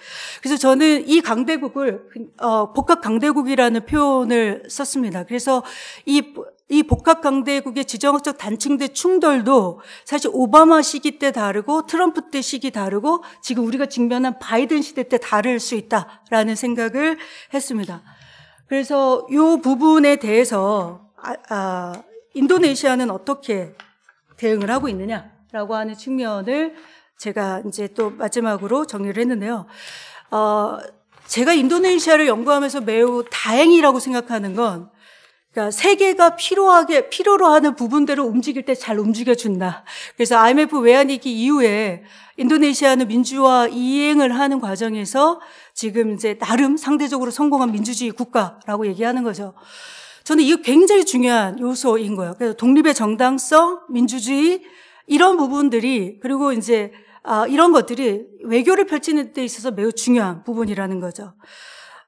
그래서 저는 이 강대국을 어, 복합 강대국이라는 표현을 썼습니다. 그래서 이이 복합강대국의 지정학적 단층대 충돌도 사실 오바마 시기 때 다르고 트럼프 때 시기 다르고 지금 우리가 직면한 바이든 시대 때 다를 수 있다라는 생각을 했습니다. 그래서 이 부분에 대해서 아, 아, 인도네시아는 어떻게 대응을 하고 있느냐라고 하는 측면을 제가 이제 또 마지막으로 정리를 했는데요. 어, 제가 인도네시아를 연구하면서 매우 다행이라고 생각하는 건 그러니까 세계가 필요하게 필요로 하는 부분대로 움직일 때 잘 움직여 준다. 그래서 IMF 외환위기 이후에 인도네시아는 민주화 이행을 하는 과정에서 지금 이제 나름 상대적으로 성공한 민주주의 국가라고 얘기하는 거죠. 저는 이거 굉장히 중요한 요소인 거예요. 그래서 독립의 정당성, 민주주의 이런 부분들이 그리고 이제 아, 이런 것들이 외교를 펼치는 데 있어서 매우 중요한 부분이라는 거죠.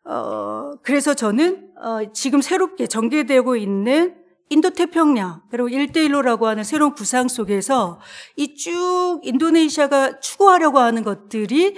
어, 그래서 저는 어, 지금 새롭게 전개되고 있는 인도태평양 그리고 일대일로라고 하는 새로운 구상 속에서 이 쭉 인도네시아가 추구하려고 하는 것들이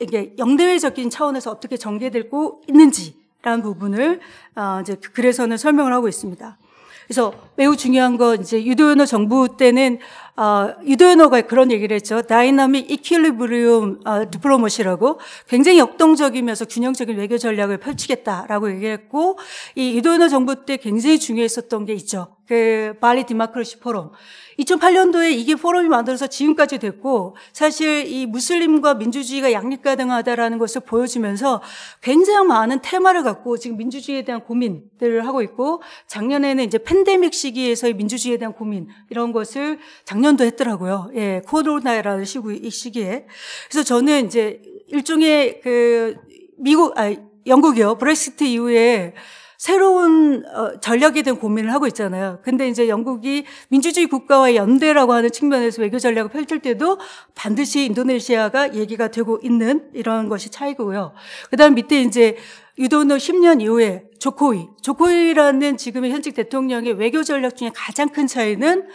이게 영대외적인 차원에서 어떻게 전개되고 있는지라는 부분을 어, 이제 그래서는 설명을 하고 있습니다. 그래서 매우 중요한 건 이제 유도연어 정부 때는 어, 유도현호가 그런 얘기를 했죠. 다이나믹 이퀄리브리움 어, 디플로머시라고 굉장히 역동적이면서 균형적인 외교 전략을 펼치겠다라고 얘기했고 이 유도현호 정부 때 굉장히 중요했었던 게 있죠. 그 발리 디마크로시 포럼. 2008년도에 이게 포럼이 만들어서 지금까지 됐고 사실 이 무슬림과 민주주의가 양립가능하다라는 것을 보여주면서 굉장히 많은 테마를 갖고 지금 민주주의에 대한 고민들을 하고 있고 작년에는 이제 팬데믹 시기에서의 민주주의에 대한 고민 이런 것을 작년도 했더라고요. 예, 코로나라는 시기, 시기에. 그래서 저는 이제 일종의 그 미국 아 영국이요. 브렉시트 이후에 새로운 어, 전략에 대한 고민을 하고 있잖아요. 근데 이제 영국이 민주주의 국가와 연대라고 하는 측면에서 외교 전략을 펼칠 때도 반드시 인도네시아가 얘기가 되고 있는 이런 것이 차이고요. 그다음 밑에 이제 유도노 10년 이후에 조코이, 조코이라는 지금의 현직 대통령의 외교 전략 중에 가장 큰 차이는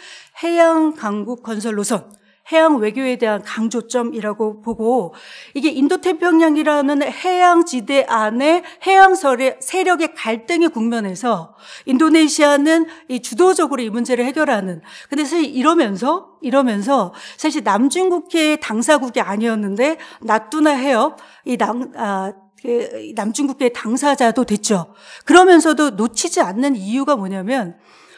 해양 강국 건설 노선. 해양 외교에 대한 강조점이라고 보고 이게 인도태평양이라는 해양 지대 안에 해양 세력의 갈등의 국면에서 인도네시아는 이 주도적으로 이 문제를 해결하는 근데 사실 이러면서 이러면서 사실 남중국해의 당사국이 아니었는데 나뚜나 해협 이 남, 아, 그 남중국해 의 당사자도 됐죠. 그러면서도 놓치지 않는 이유가 뭐냐면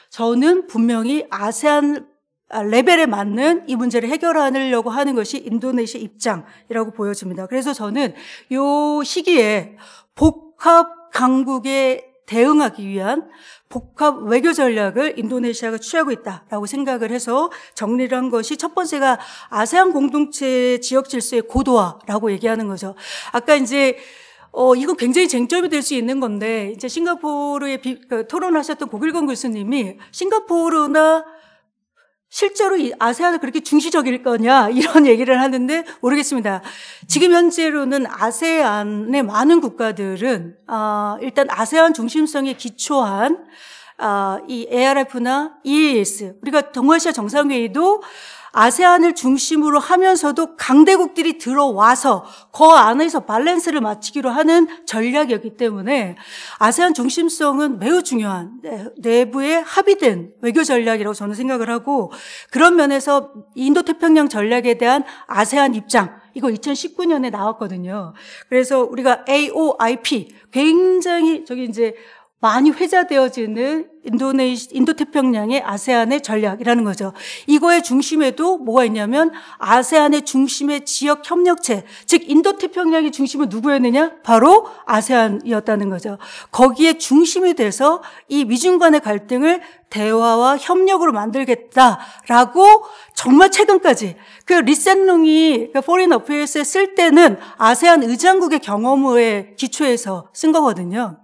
저는 분명히 아세안 아, 레벨에 맞는 이 문제를 해결하려고 하는 것이 인도네시아 입장이라고 보여집니다. 그래서 저는 이 시기에 복합 강국에 대응하기 위한 복합 외교 전략을 인도네시아가 취하고 있다라고 생각을 해서 정리를 한 것이 첫 번째가 아세안 공동체 지역 질서의 고도화라고 얘기하는 거죠. 아까 이제 어, 이거 굉장히 쟁점이 될 수 있는 건데, 이제 싱가포르에 비, 그, 토론하셨던 고길건 교수님이 싱가포르나 실제로 아세안을 그렇게 중시적일 거냐 <laughs> 이런 얘기를 하는데 모르겠습니다. 지금 현재로는 아세안의 많은 국가들은 어, 일단 아세안 중심성에 기초한 어, 이 ARF나 EAS 우리가 동아시아 정상회의도 아세안을 중심으로 하면서도 강대국들이 들어와서 그 안에서 밸런스를 맞추기로 하는 전략이었기 때문에 아세안 중심성은 매우 중요한 네, 내부에 합의된 외교 전략이라고 저는 생각을 하고 그런 면에서 인도 태평양 전략에 대한 아세안 입장 이거 2019년에 나왔거든요. 그래서 우리가 AOIP 굉장히 저기 이제 많이 회자되어지는 인도네시 인도태평양의 아세안의 전략이라는 거죠. 이거의 중심에도 뭐가 있냐면 아세안의 중심의 지역 협력체, 즉 인도태평양의 중심은 누구였느냐? 바로 아세안이었다는 거죠. 거기에 중심이 돼서 이 미중 간의 갈등을 대화와 협력으로 만들겠다라고 정말 최근까지 그 리센룽이 그 포린 어페이스에 쓸 때는 아세안 의장국의 경험에 기초해서 쓴 거거든요.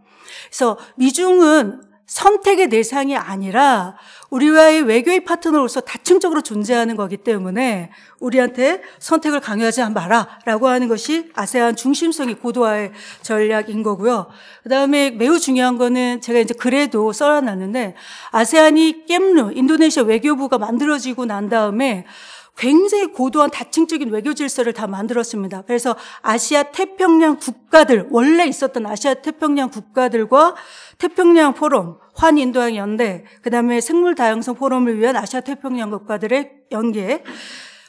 그래서 미중은 선택의 대상이 아니라 우리와의 외교의 파트너로서 다층적으로 존재하는 거기 때문에 우리한테 선택을 강요하지 마라라고 하는 것이 아세안 중심성이 고도화의 전략인 거고요. 그다음에 매우 중요한 거는 제가 이제 그래도 써놨는데 아세안이 깸루 인도네시아 외교부가 만들어지고 난 다음에 굉장히 고도한 다층적인 외교 질서를 다 만들었습니다. 그래서 아시아 태평양 국가들, 원래 있었던 아시아 태평양 국가들과 태평양 포럼, 환인도양 연대, 그 다음에 생물 다양성 포럼을 위한 아시아 태평양 국가들의 연계.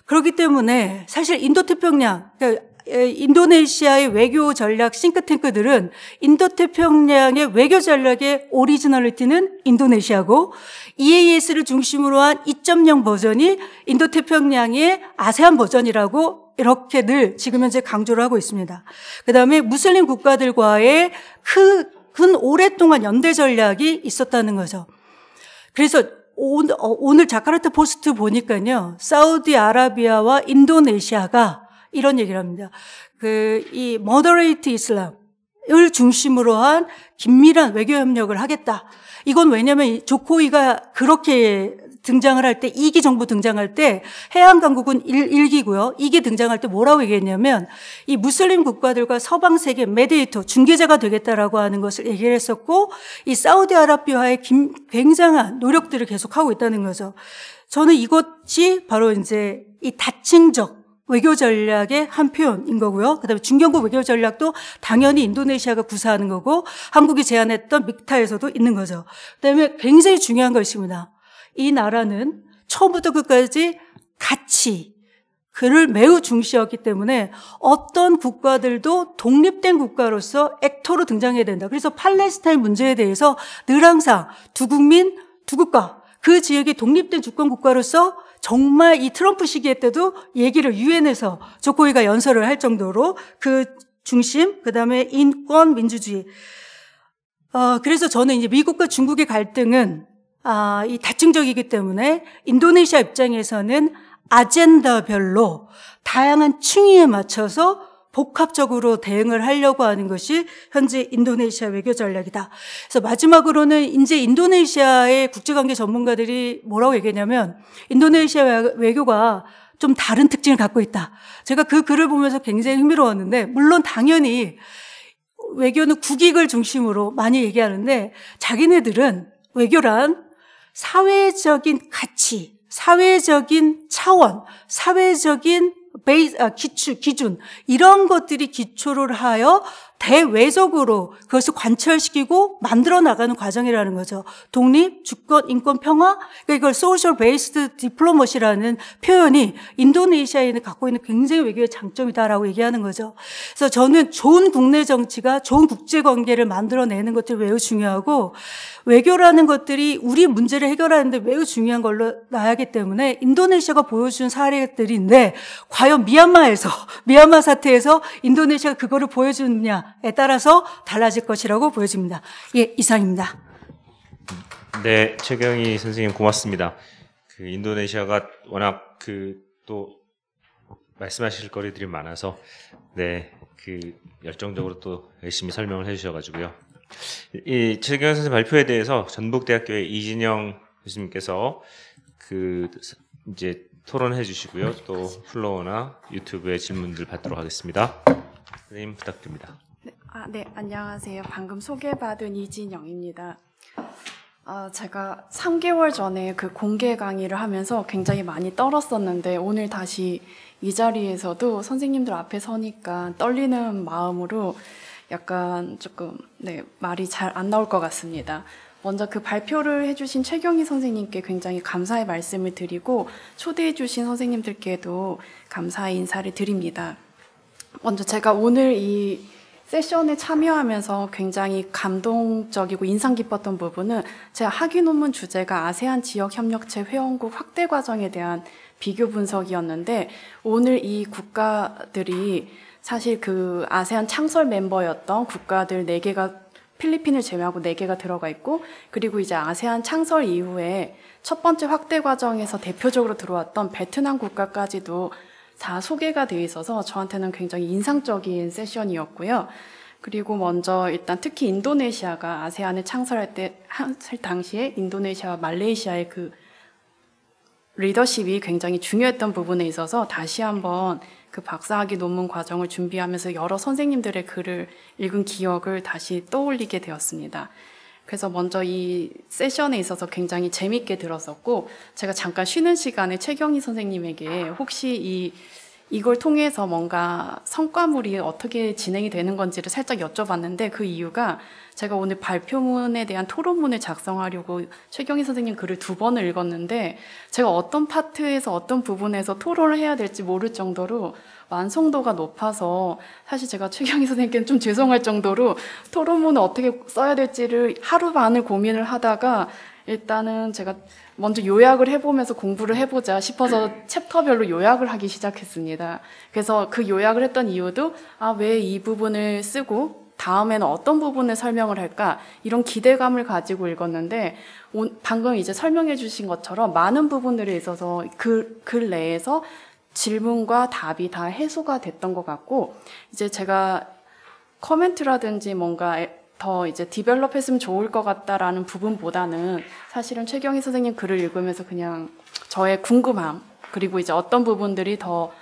그렇기 때문에 사실 인도 태평양, 그러니까 예, 인도네시아의 외교 전략 싱크탱크들은 인도태평양의 외교 전략의 오리지널리티는 인도네시아고 EAS를 중심으로 한 2.0 버전이 인도태평양의 아세안 버전이라고 이렇게 늘 지금 현재 강조를 하고 있습니다. 그 다음에 무슬림 국가들과의 큰, 오랫동안 연대 전략이 있었다는 거죠. 그래서 오늘, 어, 오늘 자카르타 포스트 보니까요, 사우디아라비아와 인도네시아가 이런 얘기를 합니다. 그이 moderate 이슬람을 중심으로 한 긴밀한 외교 협력을 하겠다. 이건 왜냐하면 조코이가 그렇게 등장을 할 때, 이기 정부 등장할 때, 해양강국은 일기고요이기 등장할 때 뭐라고 얘기했냐면, 이 무슬림 국가들과 서방세계 메디에이터, 중개자가 되겠다라고 하는 것을 얘기를 했었고, 이 사우디아라비아의 굉장한 노력들을 계속하고 있다는 거죠. 저는 이것이 바로 이제 이 다층적 외교 전략의 한 표현인 거고요. 그다음에 중견국 외교 전략도 당연히 인도네시아가 구사하는 거고 한국이 제안했던 믹타에서도 있는 거죠. 그다음에 굉장히 중요한 것입니다. 이 나라는 처음부터 끝까지 같이 그를 매우 중시했기 때문에 어떤 국가들도 독립된 국가로서 액터로 등장해야 된다. 그래서 팔레스타인 문제에 대해서 늘 항상 두 국민 두 국가 그 지역이 독립된 주권 국가로서 정말 이 트럼프 시기 때도 얘기를 유엔에서 조코이가 연설을 할 정도로 그 중심, 그 다음에 인권, 민주주의. 어, 그래서 저는 이제 미국과 중국의 갈등은 아, 이 다층적이기 때문에 인도네시아 입장에서는 아젠다별로 다양한 층위에 맞춰서 복합적으로 대응을 하려고 하는 것이 현재 인도네시아 외교 전략이다. 그래서 마지막으로는 이제 인도네시아의 국제관계 전문가들이 뭐라고 얘기했냐면 인도네시아 외교가 좀 다른 특징을 갖고 있다. 제가 그 글을 보면서 굉장히 흥미로웠는데 물론 당연히 외교는 국익을 중심으로 많이 얘기하는데 자기네들은 외교란 사회적인 가치, 사회적인 차원, 사회적인 베이, 아, 기초, 기준 이런 것들이 기초를 하여 대외적으로 그것을 관철시키고 만들어 나가는 과정이라는 거죠. 독립, 주권, 인권, 평화, 그러니까 이걸 소셜 베이스드 디플로머시라는 표현이 인도네시아에는 갖고 있는 굉장히 외교의 장점이다라고 얘기하는 거죠. 그래서 저는 좋은 국내 정치가 좋은 국제 관계를 만들어내는 것들이 매우 중요하고 외교라는 것들이 우리 문제를 해결하는데 매우 중요한 걸로 나야기 때문에 인도네시아가 보여준 사례들인데 과연 미얀마에서 <laughs> 미얀마 사태에서 인도네시아가 그거를 보여주느냐 변화에 따라서 달라질 것이라고 보여집니다. 예, 이상입니다. 네, 최경희 선생님 고맙습니다. 그 인도네시아가 워낙 그 또 말씀하실 거리들이 많아서 네, 그 열정적으로 또 열심히 설명을 해주셔가지고요. 이 최경희 선생 님 발표에 대해서 전북대학교의 이진영 교수님께서 그 이제 토론해 주시고요. 또 플로어나 유튜브에 질문들 받도록 하겠습니다. 선생님 부탁드립니다. 아, 네, 안녕하세요. 방금 소개받은 이진영입니다. 아, 제가 3개월 전에 그 공개 강의를 하면서 굉장히 많이 떨었었는데 오늘 다시 이 자리에서도 선생님들 앞에 서니까 떨리는 마음으로 약간 조금 네, 말이 잘 안 나올 것 같습니다. 먼저 그 발표를 해주신 최경희 선생님께 굉장히 감사의 말씀을 드리고 초대해주신 선생님들께도 감사의 인사를 드립니다. 먼저 제가 오늘 이 세션에 참여하면서 굉장히 감동적이고 인상 깊었던 부분은 제 학위 논문 주제가 아세안 지역 협력체 회원국 확대 과정에 대한 비교 분석이었는데 오늘 이 국가들이 사실 그 아세안 창설 멤버였던 국가들 네개가 필리핀을 제외하고 네개가 들어가 있고 그리고 이제 아세안 창설 이후에 첫 번째 확대 과정에서 대표적으로 들어왔던 베트남 국가까지도 다 소개가 되어 있어서 저한테는 굉장히 인상적인 세션이었고요. 그리고 먼저 일단 특히 인도네시아가 아세안을 창설할 때, 할 당시에 인도네시아와 말레이시아의 그 리더십이 굉장히 중요했던 부분에 있어서 다시 한번 그 박사학위 논문 과정을 준비하면서 여러 선생님들의 글을 읽은 기억을 다시 떠올리게 되었습니다. 그래서 먼저 이 세션에 있어서 굉장히 재밌게 들었었고 제가 잠깐 쉬는 시간에 최경희 선생님에게 혹시 이 이걸 통해서 뭔가 성과물이 어떻게 진행이 되는 건지를 살짝 여쭤봤는데 그 이유가 제가 오늘 발표문에 대한 토론문을 작성하려고 최경희 선생님 글을 두 번을 읽었는데 제가 어떤 파트에서 어떤 부분에서 토론을 해야 될지 모를 정도로 완성도가 높아서 사실 제가 최경희 선생님께는 좀 죄송할 정도로 토론문을 어떻게 써야 될지를 하루 반을 고민을 하다가 일단은 제가 먼저 요약을 해보면서 공부를 해보자 싶어서 챕터별로 요약을 하기 시작했습니다. 그래서 그 요약을 했던 이유도 아, 왜 이 부분을 쓰고 다음에는 어떤 부분을 설명을 할까 이런 기대감을 가지고 읽었는데 방금 이제 설명해 주신 것처럼 많은 부분들에 있어서 그글 내에서 질문과 답이 다 해소가 됐던 것 같고 이제 제가 커멘트라든지 뭔가 더 이제 디벨롭 했으면 좋을 것 같다라는 부분보다는 사실은 최경희 선생님 글을 읽으면서 그냥 저의 궁금함 그리고 이제 어떤 부분들이 더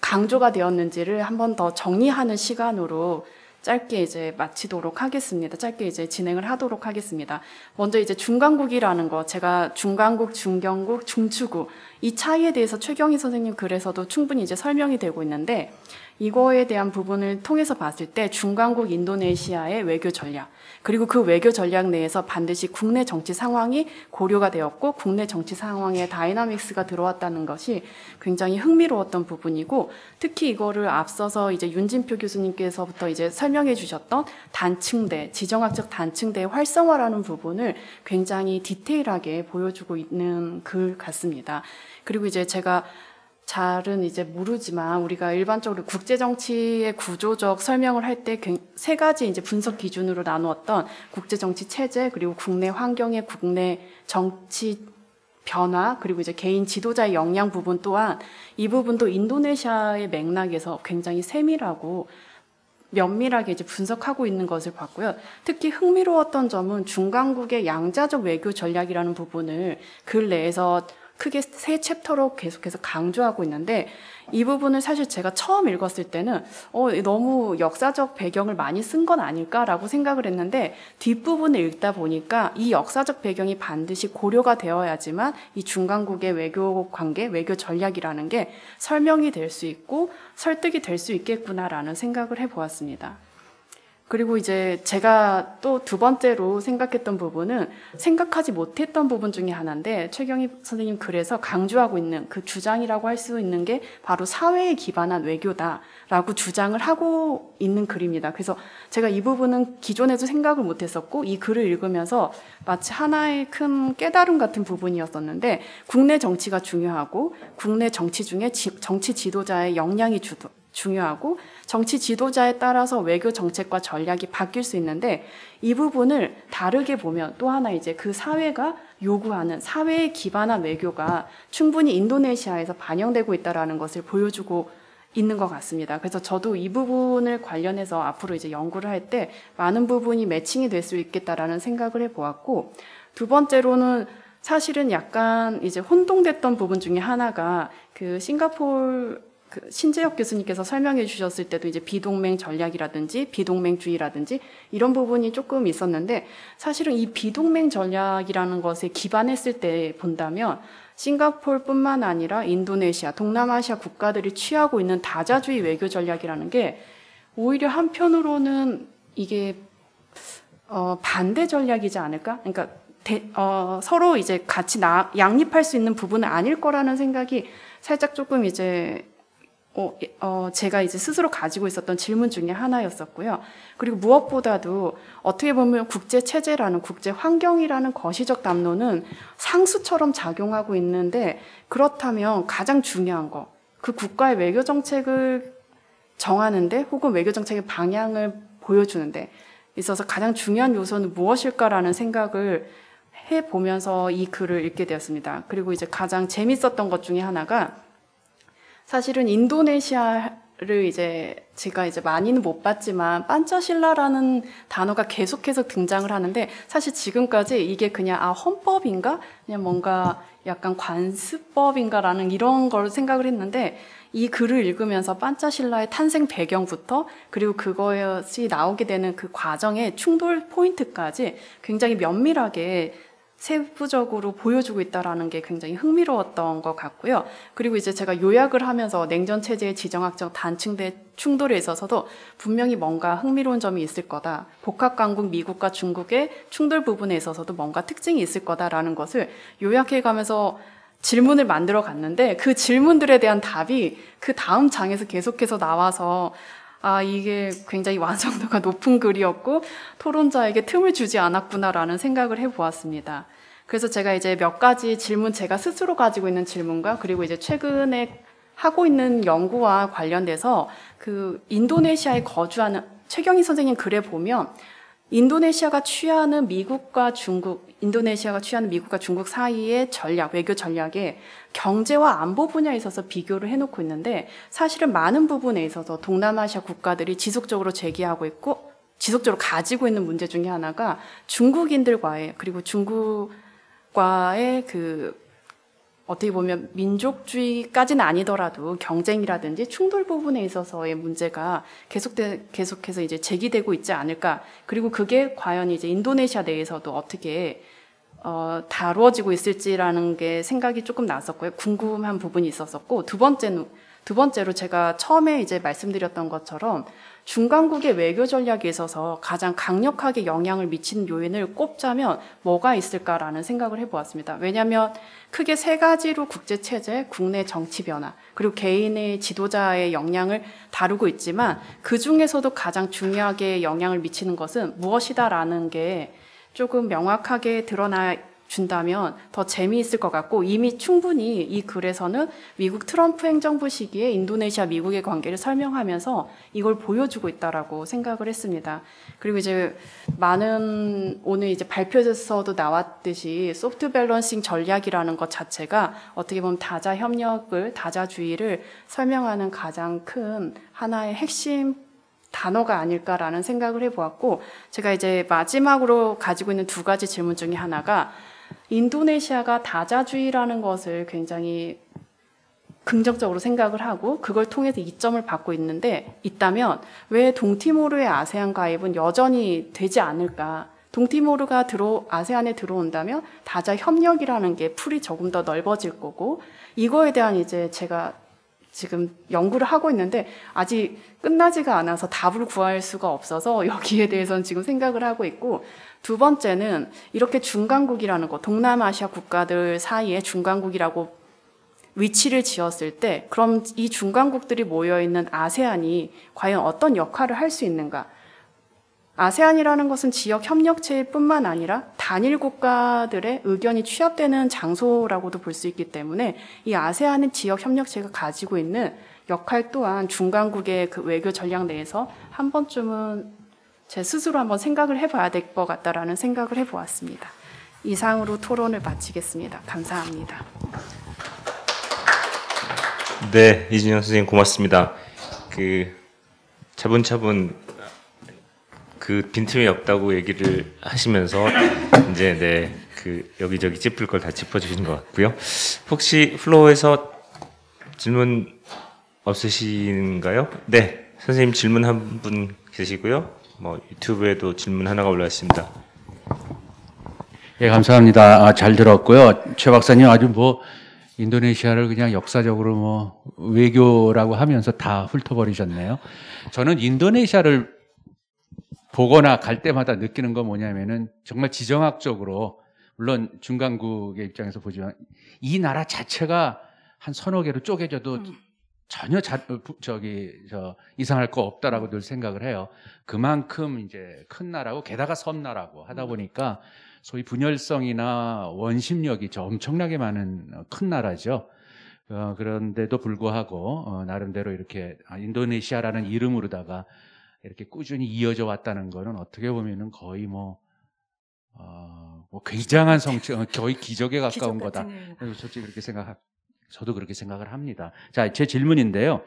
강조가 되었는지를 한 번 더 정리하는 시간으로 짧게 이제 마치도록 하겠습니다. 짧게 이제 진행을 하도록 하겠습니다. 먼저 이제 중간국이라는 거 제가 중간국, 중경국, 중추국 이 차이에 대해서 최경희 선생님 글에서도 충분히 이제 설명이 되고 있는데 이거에 대한 부분을 통해서 봤을 때 중간국 인도네시아의 외교 전략 그리고 그 외교 전략 내에서 반드시 국내 정치 상황이 고려가 되었고 국내 정치 상황에 다이나믹스가 들어왔다는 것이 굉장히 흥미로웠던 부분이고 특히 이거를 앞서서 이제 윤진표 교수님께서부터 이제 설명해 주셨던 단층대 지정학적 단층대의 활성화라는 부분을 굉장히 디테일하게 보여주고 있는 글 같습니다. 그리고 이제 제가 잘은 이제 모르지만 우리가 일반적으로 국제 정치의 구조적 설명을 할 때 세 가지 이제 분석 기준으로 나누었던 국제 정치 체제 그리고 국내 환경의 국내 정치 변화 그리고 이제 개인 지도자의 역량 부분 또한 이 부분도 인도네시아의 맥락에서 굉장히 세밀하고 면밀하게 이제 분석하고 있는 것을 봤고요. 특히 흥미로웠던 점은 중간국의 양자적 외교 전략이라는 부분을 글 내에서 크게 세 챕터로 계속해서 강조하고 있는데 이 부분을 사실 제가 처음 읽었을 때는 어, 너무 역사적 배경을 많이 쓴 건 아닐까라고 생각을 했는데 뒷부분을 읽다 보니까 이 역사적 배경이 반드시 고려가 되어야지만 이 중간국의 외교 관계, 외교 전략이라는 게 설명이 될 수 있고 설득이 될 수 있겠구나라는 생각을 해보았습니다. 그리고 이제 제가 또 두 번째로 생각했던 부분은 생각하지 못했던 부분 중에 하나인데 최경희 선생님 그래서 강조하고 있는 그 주장이라고 할 수 있는 게 바로 사회에 기반한 외교다라고 주장을 하고 있는 글입니다. 그래서 제가 이 부분은 기존에도 생각을 못했었고 이 글을 읽으면서 마치 하나의 큰 깨달음 같은 부분이었었는데 국내 정치가 중요하고 국내 정치 중에 지, 정치 지도자의 역량이 주도, 중요하고 정치 지도자에 따라서 외교 정책과 전략이 바뀔 수 있는데 이 부분을 다르게 보면 또 하나 이제 그 사회가 요구하는 사회에 기반한 외교가 충분히 인도네시아에서 반영되고 있다라는 것을 보여주고 있는 것 같습니다. 그래서 저도 이 부분을 관련해서 앞으로 이제 연구를 할 때 많은 부분이 매칭이 될 수 있겠다라는 생각을 해보았고 두 번째로는 사실은 약간 이제 혼동됐던 부분 중에 하나가 그 싱가포르 그 신재혁 교수님께서 설명해 주셨을 때도 이제 비동맹 전략이라든지 비동맹주의라든지 이런 부분이 조금 있었는데 사실은 이 비동맹 전략이라는 것에 기반했을 때 본다면 싱가폴뿐만 아니라 인도네시아, 동남아시아 국가들이 취하고 있는 다자주의 외교 전략이라는 게 오히려 한편으로는 이게 어, 반대 전략이지 않을까? 그러니까 대, 어, 서로 이제 같이 나, 양립할 수 있는 부분은 아닐 거라는 생각이 살짝 조금 이제 어, 예, 어, 제가 이제 스스로 가지고 있었던 질문 중에 하나였었고요. 그리고 무엇보다도 어떻게 보면 국제 체제라는 국제 환경이라는 거시적 담론은 상수처럼 작용하고 있는데 그렇다면 가장 중요한 거, 그 국가의 외교 정책을 정하는데 혹은 외교 정책의 방향을 보여주는데 있어서 가장 중요한 요소는 무엇일까라는 생각을 해 보면서 이 글을 읽게 되었습니다. 그리고 이제 가장 재밌었던 것 중에 하나가 사실은 인도네시아를 이제 제가 이제 많이는 못 봤지만 반자실라라는 단어가 계속해서 등장을 하는데 사실 지금까지 이게 그냥 아 헌법인가 그냥 뭔가 약간 관습법인가라는 이런 걸 생각을 했는데 이 글을 읽으면서 반자실라의 탄생 배경부터 그리고 그것이 나오게 되는 그 과정의 충돌 포인트까지 굉장히 면밀하게 세부적으로 보여주고 있다라는 게 굉장히 흥미로웠던 것 같고요. 그리고 이제 제가 요약을 하면서 냉전 체제의 지정학적 단층대 충돌에 있어서도 분명히 뭔가 흥미로운 점이 있을 거다. 복합 강국 미국과 중국의 충돌 부분에 있어서도 뭔가 특징이 있을 거다라는 것을 요약해 가면서 질문을 만들어 갔는데 그 질문들에 대한 답이 그 다음 장에서 계속해서 나와서 아, 이게 굉장히 완성도가 높은 글이었고 토론자에게 틈을 주지 않았구나라는 생각을 해보았습니다. 그래서 제가 이제 몇 가지 질문, 제가 스스로 가지고 있는 질문과 그리고 이제 최근에 하고 있는 연구와 관련돼서 그 인도네시아에 거주하는 최경희 선생님 글에 보면 인도네시아가 취하는 미국과 중국, 인도네시아가 취하는 미국과 중국 사이의 전략, 외교 전략에 경제와 안보 분야에 있어서 비교를 해놓고 있는데 사실은 많은 부분에 있어서 동남아시아 국가들이 지속적으로 제기하고 있고 지속적으로 가지고 있는 문제 중에 하나가 중국인들과의 그리고 중국과의 그 어떻게 보면 민족주의까지는 아니더라도 경쟁이라든지 충돌 부분에 있어서의 문제가 계속돼 계속해서 이제 제기되고 있지 않을까 그리고 그게 과연 이제 인도네시아 내에서도 어떻게 어, 다루어지고 있을지라는 게 생각이 조금 났었고요. 궁금한 부분이 있었었고 두 번째는 두 번째로 제가 처음에 이제 말씀드렸던 것처럼 중간국의 외교 전략에 있어서 가장 강력하게 영향을 미치는 요인을 꼽자면 뭐가 있을까라는 생각을 해보았습니다. 왜냐하면 크게 세 가지로 국제 체제, 국내 정치 변화 그리고 개인의 지도자의 영향을 다루고 있지만 그 중에서도 가장 중요하게 영향을 미치는 것은 무엇이다라는 게 조금 명확하게 드러나 준다면 더 재미있을 것 같고 이미 충분히 이 글에서는 미국 트럼프 행정부 시기에 인도네시아 미국의 관계를 설명하면서 이걸 보여주고 있다라고 생각을 했습니다. 그리고 이제 많은 오늘 이제 발표에서도 나왔듯이 소프트 밸런싱 전략이라는 것 자체가 어떻게 보면 다자 협력을 다자주의를 설명하는 가장 큰 하나의 핵심 단어가 아닐까라는 생각을 해보았고 제가 이제 마지막으로 가지고 있는 두 가지 질문 중에 하나가 인도네시아가 다자주의라는 것을 굉장히 긍정적으로 생각을 하고 그걸 통해서 이점을 받고 있는데 있다면 왜 동티모르의 아세안 가입은 여전히 되지 않을까? 동티모르가 들어 아세안에 들어온다면 다자 협력이라는 게 풀이 조금 더 넓어질 거고 이거에 대한 이제 제가 지금 연구를 하고 있는데 아직 끝나지가 않아서 답을 구할 수가 없어서 <laughs> 여기에 대해서는 지금 생각을 하고 있고 두 번째는 이렇게 중간국이라는 거 동남아시아 국가들 사이에 중간국이라고 위치를 지었을 때 그럼 이 중간국들이 모여 있는 아세안이 과연 어떤 역할을 할 수 있는가 아세안이라는 것은 지역 협력체일 뿐만 아니라 단일 국가들의 의견이 취합되는 장소라고도 볼 수 있기 때문에 이 아세안의 지역 협력체가 가지고 있는 역할 또한 중간국의 그 외교 전략 내에서 한 번쯤은 제 스스로 한번 생각을 해봐야 될 것 같다라는 생각을 해보았습니다. 이상으로 토론을 마치겠습니다. 감사합니다. 네, 이진영 선생님 고맙습니다. 그 차분차분 그 빈틈이 없다고 얘기를 하시면서 이제 네 그 여기저기 짚을 걸다 짚어주신 것 같고요. 혹시 플로어에서 질문 없으신가요? 네, 선생님 질문 한 분 계시고요. 뭐 유튜브에도 질문 하나가 올라왔습니다. 예, 감사합니다. 아, 잘 들었고요. 최 박사님 아주 뭐 인도네시아를 그냥 역사적으로 뭐 외교라고 하면서 다 훑어버리셨네요. 저는 인도네시아를 보거나 갈 때마다 느끼는 건 뭐냐면은 정말 지정학적으로 물론 중간국의 입장에서 보지만 이 나라 자체가 한 서너 개로 쪼개져도 음. 전혀 자, 어, 저기 저 이상할 거 없다라고 늘 생각을 해요. 그만큼 이제 큰 나라고 게다가 섬나라고 하다 음. 보니까 소위 분열성이나 원심력이 저 엄청나게 많은 어, 큰 나라죠. 어, 그런데도 불구하고 어, 나름대로 이렇게 아, 인도네시아라는 이름으로다가 이렇게 꾸준히 이어져 왔다는 거는 어떻게 보면은 거의 뭐, 어, 뭐 굉장한 성취, 어, 거의 기적에 가까운 거다. 솔직히 그렇게 생각, 저도 그렇게 생각을 합니다. 자, 제 질문인데요.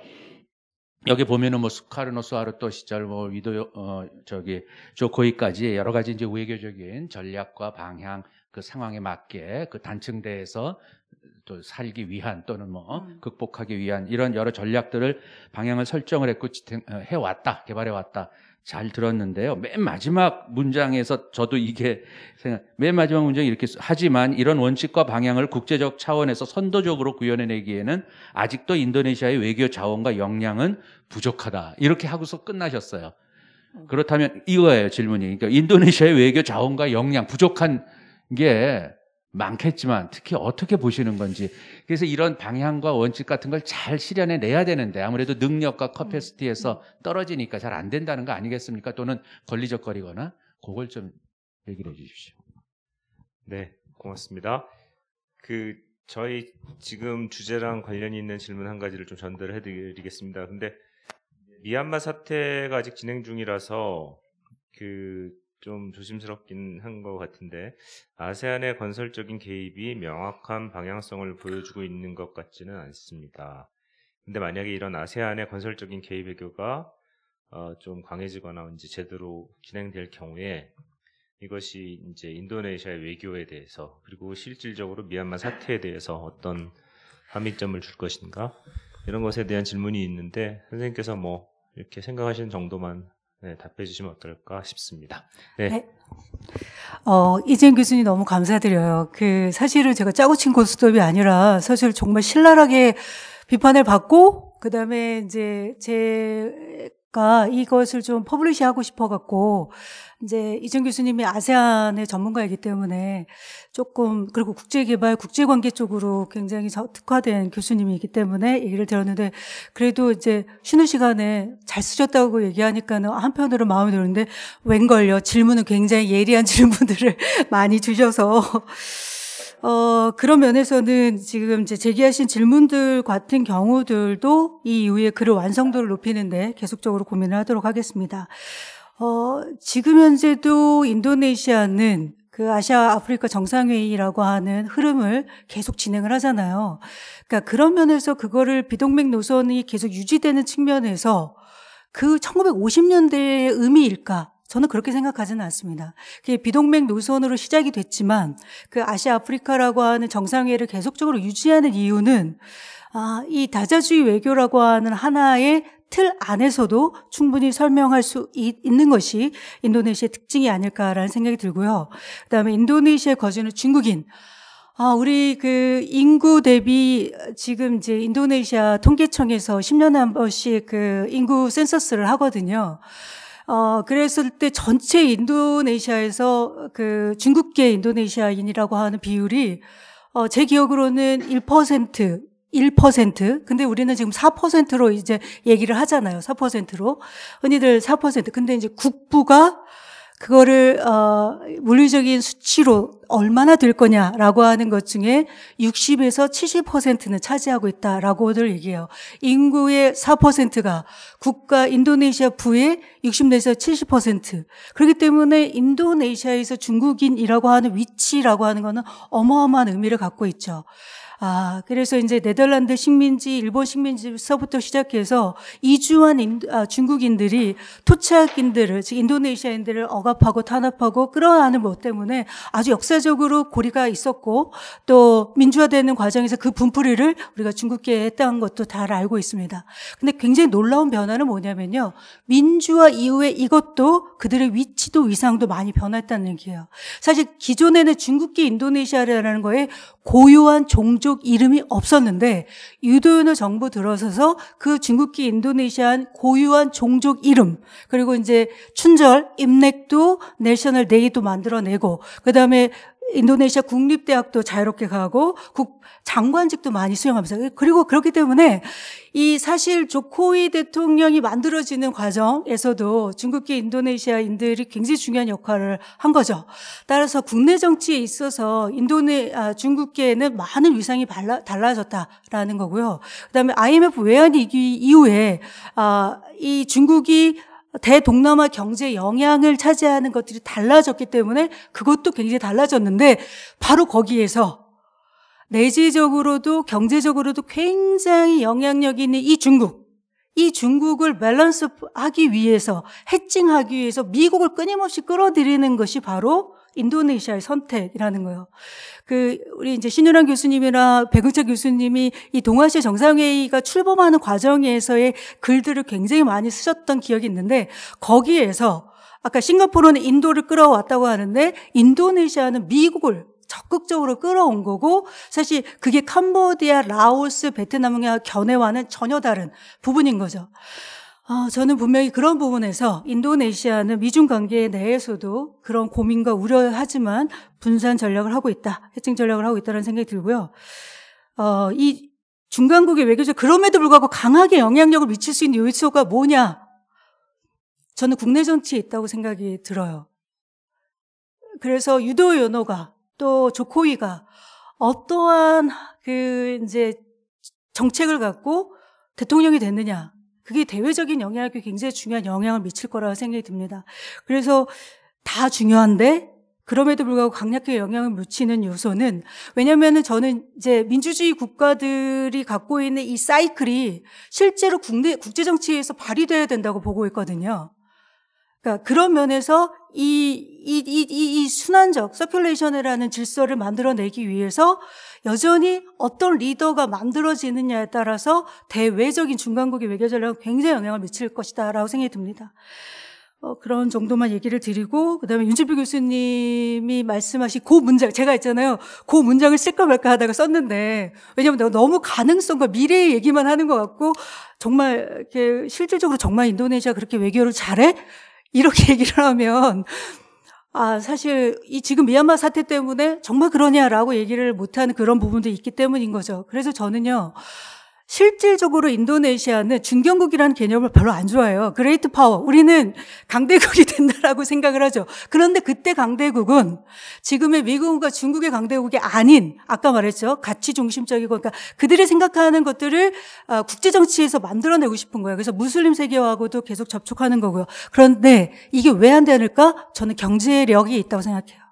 여기 보면은 뭐 스카르노스 아르토 시절 뭐 위도 어 저기 조코이까지 여러 가지 이제 외교적인 전략과 방향 그 상황에 맞게 그 단층대에서 또 살기 위한 또는 뭐 음. 극복하기 위한 이런 여러 전략들을 방향을 설정을 했고 어, 해 왔다 개발해 왔다 잘 들었는데요. 맨 마지막 문장에서 저도 이게 생각, 맨 마지막 문장이 이렇게 하지만 이런 원칙과 방향을 국제적 차원에서 선도적으로 구현해내기에는 아직도 인도네시아의 외교 자원과 역량은 부족하다. 이렇게 하고서 끝나셨어요. 음. 그렇다면 이거예요, 질문이. 그러니까 인도네시아의 외교 자원과 역량 부족한 게 많겠지만 특히 어떻게 보시는 건지 그래서 이런 방향과 원칙 같은 걸 잘 실현해 내야 되는데 아무래도 능력과 커패시티에서 떨어지니까 잘 안 된다는 거 아니겠습니까? 또는 걸리적거리거나 그걸 좀 얘기를 해 주십시오. 네, 고맙습니다. 그 저희 지금 주제랑 관련이 있는 질문 한 가지를 좀 전달해 드리겠습니다. 근데 미얀마 사태가 아직 진행 중이라서 그좀 조심스럽긴 한 것 같은데 아세안의 건설적인 개입이 명확한 방향성을 보여주고 있는 것 같지는 않습니다. 근데 만약에 이런 아세안의 건설적인 개입 외교가 어, 좀 강해지거나 이제 제대로 진행될 경우에 이것이 이제 인도네시아의 외교에 대해서 그리고 실질적으로 미얀마 사태에 대해서 어떤 합의점을줄 것인가 이런 것에 대한 질문이 있는데 선생님께서 뭐 이렇게 생각하시는 정도만 네, 답해 주시면 어떨까 싶습니다. 네. 네. 어, 이재인 교수님 너무 감사드려요. 그 사실은 제가 짜고 친 고스톱이 아니라 사실 정말 신랄하게 비판을 받고 그다음에 이제 제가 이것을 좀 퍼블리시하고 싶어갖고 이제 이정 교수님이 아세안의 전문가이기 때문에 조금 그리고 국제개발 국제관계 쪽으로 굉장히 특화된 교수님이기 때문에 얘기를 들었는데 그래도 이제 쉬는 시간에 잘 쓰셨다고 얘기하니까는 한편으로 마음이 드는데 웬걸요 질문은 굉장히 예리한 <laughs> 질문들을 많이 주셔서 어, 그런 면에서는 지금 제기하신 질문들 같은 경우들도 이 이후에 글을 완성도를 높이는데 계속적으로 고민을 하도록 하겠습니다. 어, 지금 현재도 인도네시아는 그 아시아 아프리카 정상회의라고 하는 흐름을 계속 진행을 하잖아요. 그러니까 그런 면에서 그거를 비동맹 노선이 계속 유지되는 측면에서 그 1950년대의 의미일까? 저는 그렇게 생각하지는 않습니다. 그게 비동맹 노선으로 시작이 됐지만 그 아시아 아프리카라고 하는 정상회의를 계속적으로 유지하는 이유는 아, 이 다자주의 외교라고 하는 하나의 틀 안에서도 충분히 설명할 수 있는 것이 인도네시아의 특징이 아닐까라는 생각이 들고요. 그다음에 인도네시아에 거주하는 중국인 아, 우리 그 인구 대비 지금 이제 인도네시아 통계청에서 10년에 한 번씩 그 인구 센서스를 하거든요. 어, 그랬을 때 전체 인도네시아에서 그 중국계 인도네시아인이라고 하는 비율이 어, 제 기억으로는 1%, 1%. 근데 우리는 지금 4%로 이제 얘기를 하잖아요. 4%로. 흔히들 4%. 근데 이제 국부가 그거를 어, 물리적인 수치로 얼마나 될 거냐라고 하는 것 중에 60에서 70%는 차지하고 있다라고들 얘기해요. 인구의 4%가 국가 인도네시아 부의 60에서 70%. 그렇기 때문에 인도네시아에서 중국인이라고 하는 위치라고 하는 거는 어마어마한 의미를 갖고 있죠. 아, 그래서 이제 네덜란드 식민지, 일본 식민지서부터 시작해서 이주한 인, 아, 중국인들이 토착인들을, 즉 인도네시아인들을 억압하고 탄압하고 끌어안은 것 때문에 아주 역사적으로 고리가 있었고 또 민주화되는 과정에서 그 분풀이를 우리가 중국계에 했다는 것도 잘 알고 있습니다. 근데 굉장히 놀라운 변화는 뭐냐면요. 민주화 이후에 이것도 그들의 위치도 위상도 많이 변했다는 얘기예요. 사실 기존에는 중국계 인도네시아라는 거에 고유한 종족 이름이 없었는데 유도인의 정부 들어서서 그중국기 인도네시안 고유한 종족 이름 그리고 이제 춘절, 임렉도, 내셔널 데이도 만들어내고 그 다음에 인도네시아 국립대학도 자유롭게 가고 국 장관직도 많이 수용하면서 그리고 그렇기 때문에 이 사실 조코이 대통령이 만들어지는 과정에서도 중국계 인도네시아인들이 굉장히 중요한 역할을 한 거죠. 따라서 국내 정치에 있어서 인도네 아, 중국계는 에 많은 위상이 발라, 달라졌다라는 거고요. 그다음에 IMF 외환 위기 이후에 아, 이 중국이 대동남아 경제 영향을 차지하는 것들이 달라졌기 때문에 그것도 굉장히 달라졌는데 바로 거기에서 내재적으로도 경제적으로도 굉장히 영향력 있는 이 중국 이 중국을 밸런스하기 위해서 해칭하기 위해서 미국을 끊임없이 끌어들이는 것이 바로 인도네시아의 선택이라는 거예요. 그 우리 이제 신유란 교수님이나 백은철 교수님이 이 동아시아 정상회의가 출범하는 과정에서의 글들을 굉장히 많이 쓰셨던 기억이 있는데 거기에서 아까 싱가포르는 인도를 끌어왔다고 하는데 인도네시아는 미국을 적극적으로 끌어온 거고 사실 그게 캄보디아, 라오스, 베트남과 견해와는 전혀 다른 부분인 거죠. 어, 저는 분명히 그런 부분에서 인도네시아는 미중 관계 내에서도 그런 고민과 우려하지만 분산 전략을 하고 있다, 해칭 전략을 하고 있다는 생각이 들고요. 어, 이 중간국의 외교적 그럼에도 불구하고 강하게 영향력을 미칠 수 있는 요소가 뭐냐? 저는 국내 정치에 있다고 생각이 들어요. 그래서 유도 연호가 또 조코이가 어떠한 그 이제 정책을 갖고 대통령이 됐느냐 그게 대외적인 영향력이 굉장히 중요한 영향을 미칠 거라고 생각이 듭니다. 그래서 다 중요한데 그럼에도 불구하고 강력하게 영향을 미치는 요소는 왜냐면은 저는 이제 민주주의 국가들이 갖고 있는 이 사이클이 실제로 국내 국제 정치에서 발휘돼야 된다고 보고 있거든요. 그러니까 그런 면에서 이 이, 이, 이, 이 순환적 서큘레이션이라는 질서를 만들어내기 위해서 여전히 어떤 리더가 만들어지느냐에 따라서 대외적인 중간국의 외교 전략은 굉장히 영향을 미칠 것이다라고 생각이 듭니다. 어, 그런 정도만 얘기를 드리고 그다음에 윤준표 교수님이 말씀하신 그 문장 제가 있잖아요. 그 문장을 쓸까 말까 하다가 썼는데 왜냐면 내가 너무 가능성과 미래의 얘기만 하는 것 같고 정말 이렇게 실질적으로 정말 인도네시아 그렇게 외교를 잘해? 이렇게 <laughs> 얘기를 하면 아, 사실 이 지금 미얀마 사태 때문에 정말 그러냐라고 얘기를 못하는 그런 부분도 있기 때문인 거죠. 그래서 저는요, 실질적으로 인도네시아는 중견국이라는 개념을 별로 안 좋아해요. 그레이트 파워. 우리는 강대국이 <laughs> 된다라고 생각을 하죠. 그런데 그때 강대국은 지금의 미국과 중국의 강대국이 아닌 아까 말했죠. 가치 중심적이고 그러니까 그들이 생각하는 것들을 아, 국제 정치에서 만들어내고 싶은 거예요. 그래서 무슬림 세계화하고도 계속 접촉하는 거고요. 그런데 이게 왜 안되는까 저는 경제력이 있다고 생각해요.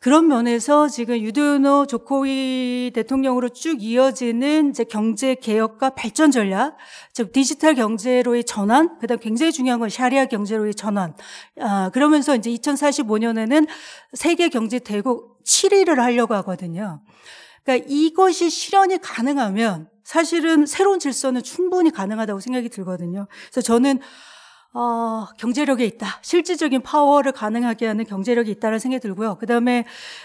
그런 면에서 지금 유도노 조코이 대통령으로 쭉 이어지는 이제 경제 개혁과 발전 전략, 즉 디지털 경제로의 전환, 그다음 굉장히 중요한 건 샤리아 경제로의 전환. 아, 그러면서 이제 2045년에는 세계 경제 대국 7위를 하려고 하거든요. 그러니까 이것이 실현이 가능하면 사실은 새로운 질서는 충분히 가능하다고 생각이 들거든요. 그래서 저는 어, 경제력에 있다. 실질적인 파워를 가능하게 하는 경제력이 있다는 생각이 들고요. 그 다음에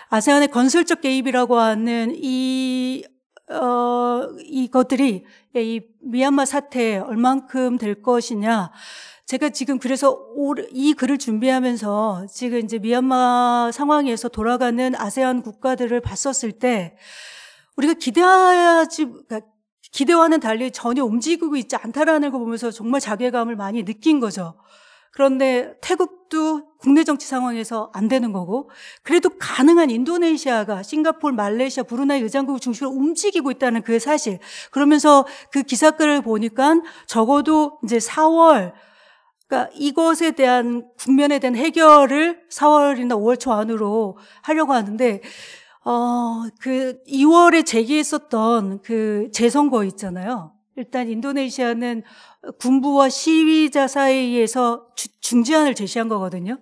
아세안의 건설적 개입이라고 하는 이, 어, 이것들이 이 미얀마 사태에 얼만큼 될 것이냐. 제가 지금 그래서 이 글을 준비하면서 지금 이제 미얀마 상황에서 돌아가는 아세안 국가들을 봤었을 때 우리가 기대하지, 그러니까 기대와는 달리 전혀 움직이고 있지 않다라는 걸 보면서 정말 자괴감을 많이 느낀 거죠. 그런데 태국도 국내 정치 상황에서 안 되는 거고 그래도 가능한 인도네시아가 싱가폴 말레이시아, 브루나이 의장국 중심으로 움직이고 있다는 그 사실. 그러면서 그 기사글을 보니까 적어도 이제 4월 그러니까 이것에 대한 국면에 대한 해결을 4월이나 5월 초 안으로 하려고 하는데 어, 그 2월에 제기했었던 그 재선거 있잖아요. 일단 인도네시아는 군부와 시위자 사이에서 주, 중재안을 제시한 거거든요.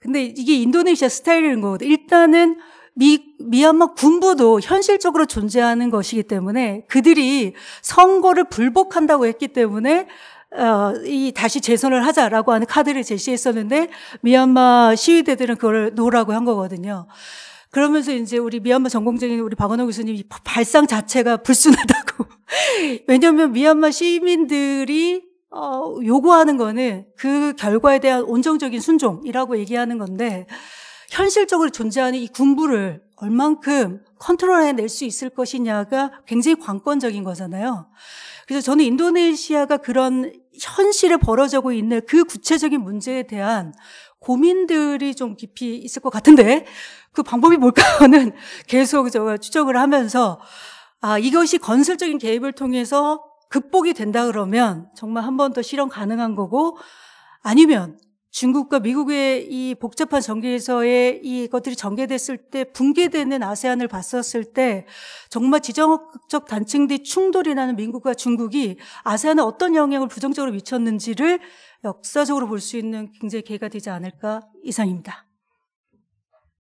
근데 이게 인도네시아 스타일인 거거든요. 일단은 미, 미얀마 군부도 현실적으로 존재하는 것이기 때문에 그들이 선거를 불복한다고 했기 때문에 어, 이 다시 재선을 하자라고 하는 카드를 제시했었는데 미얀마 시위대들은 그걸 노라고 한 거거든요. 그러면서 이제 우리 미얀마 전공적인 우리 박원호 교수님 이 발상 자체가 불순하다고. <laughs> 왜냐하면 미얀마 시민들이 어, 요구하는 거는 그 결과에 대한 온정적인 순종이라고 얘기하는 건데 현실적으로 존재하는 이 군부를 얼만큼 컨트롤해낼 수 있을 것이냐가 굉장히 관건적인 거잖아요. 그래서 저는 인도네시아가 그런 현실에 벌어지고 있는 그 구체적인 문제에 대한 고민들이 좀 깊이 있을 것 같은데 그 방법이 뭘까는 <laughs> 계속 저가 추적을 하면서 아, 이것이 건설적인 개입을 통해서 극복이 된다 그러면 정말 한 번 더 실현 가능한 거고 아니면 중국과 미국의 이 복잡한 전개에서의 이것들이 전개됐을 때 붕괴되는 아세안을 봤었을 때 정말 지정학적 단층 뒤 충돌이 나는 미국과 중국이 아세안에 어떤 영향을 부정적으로 미쳤는지를 역사적으로 볼 수 있는 굉장히 계기가 되지 않을까 이상입니다.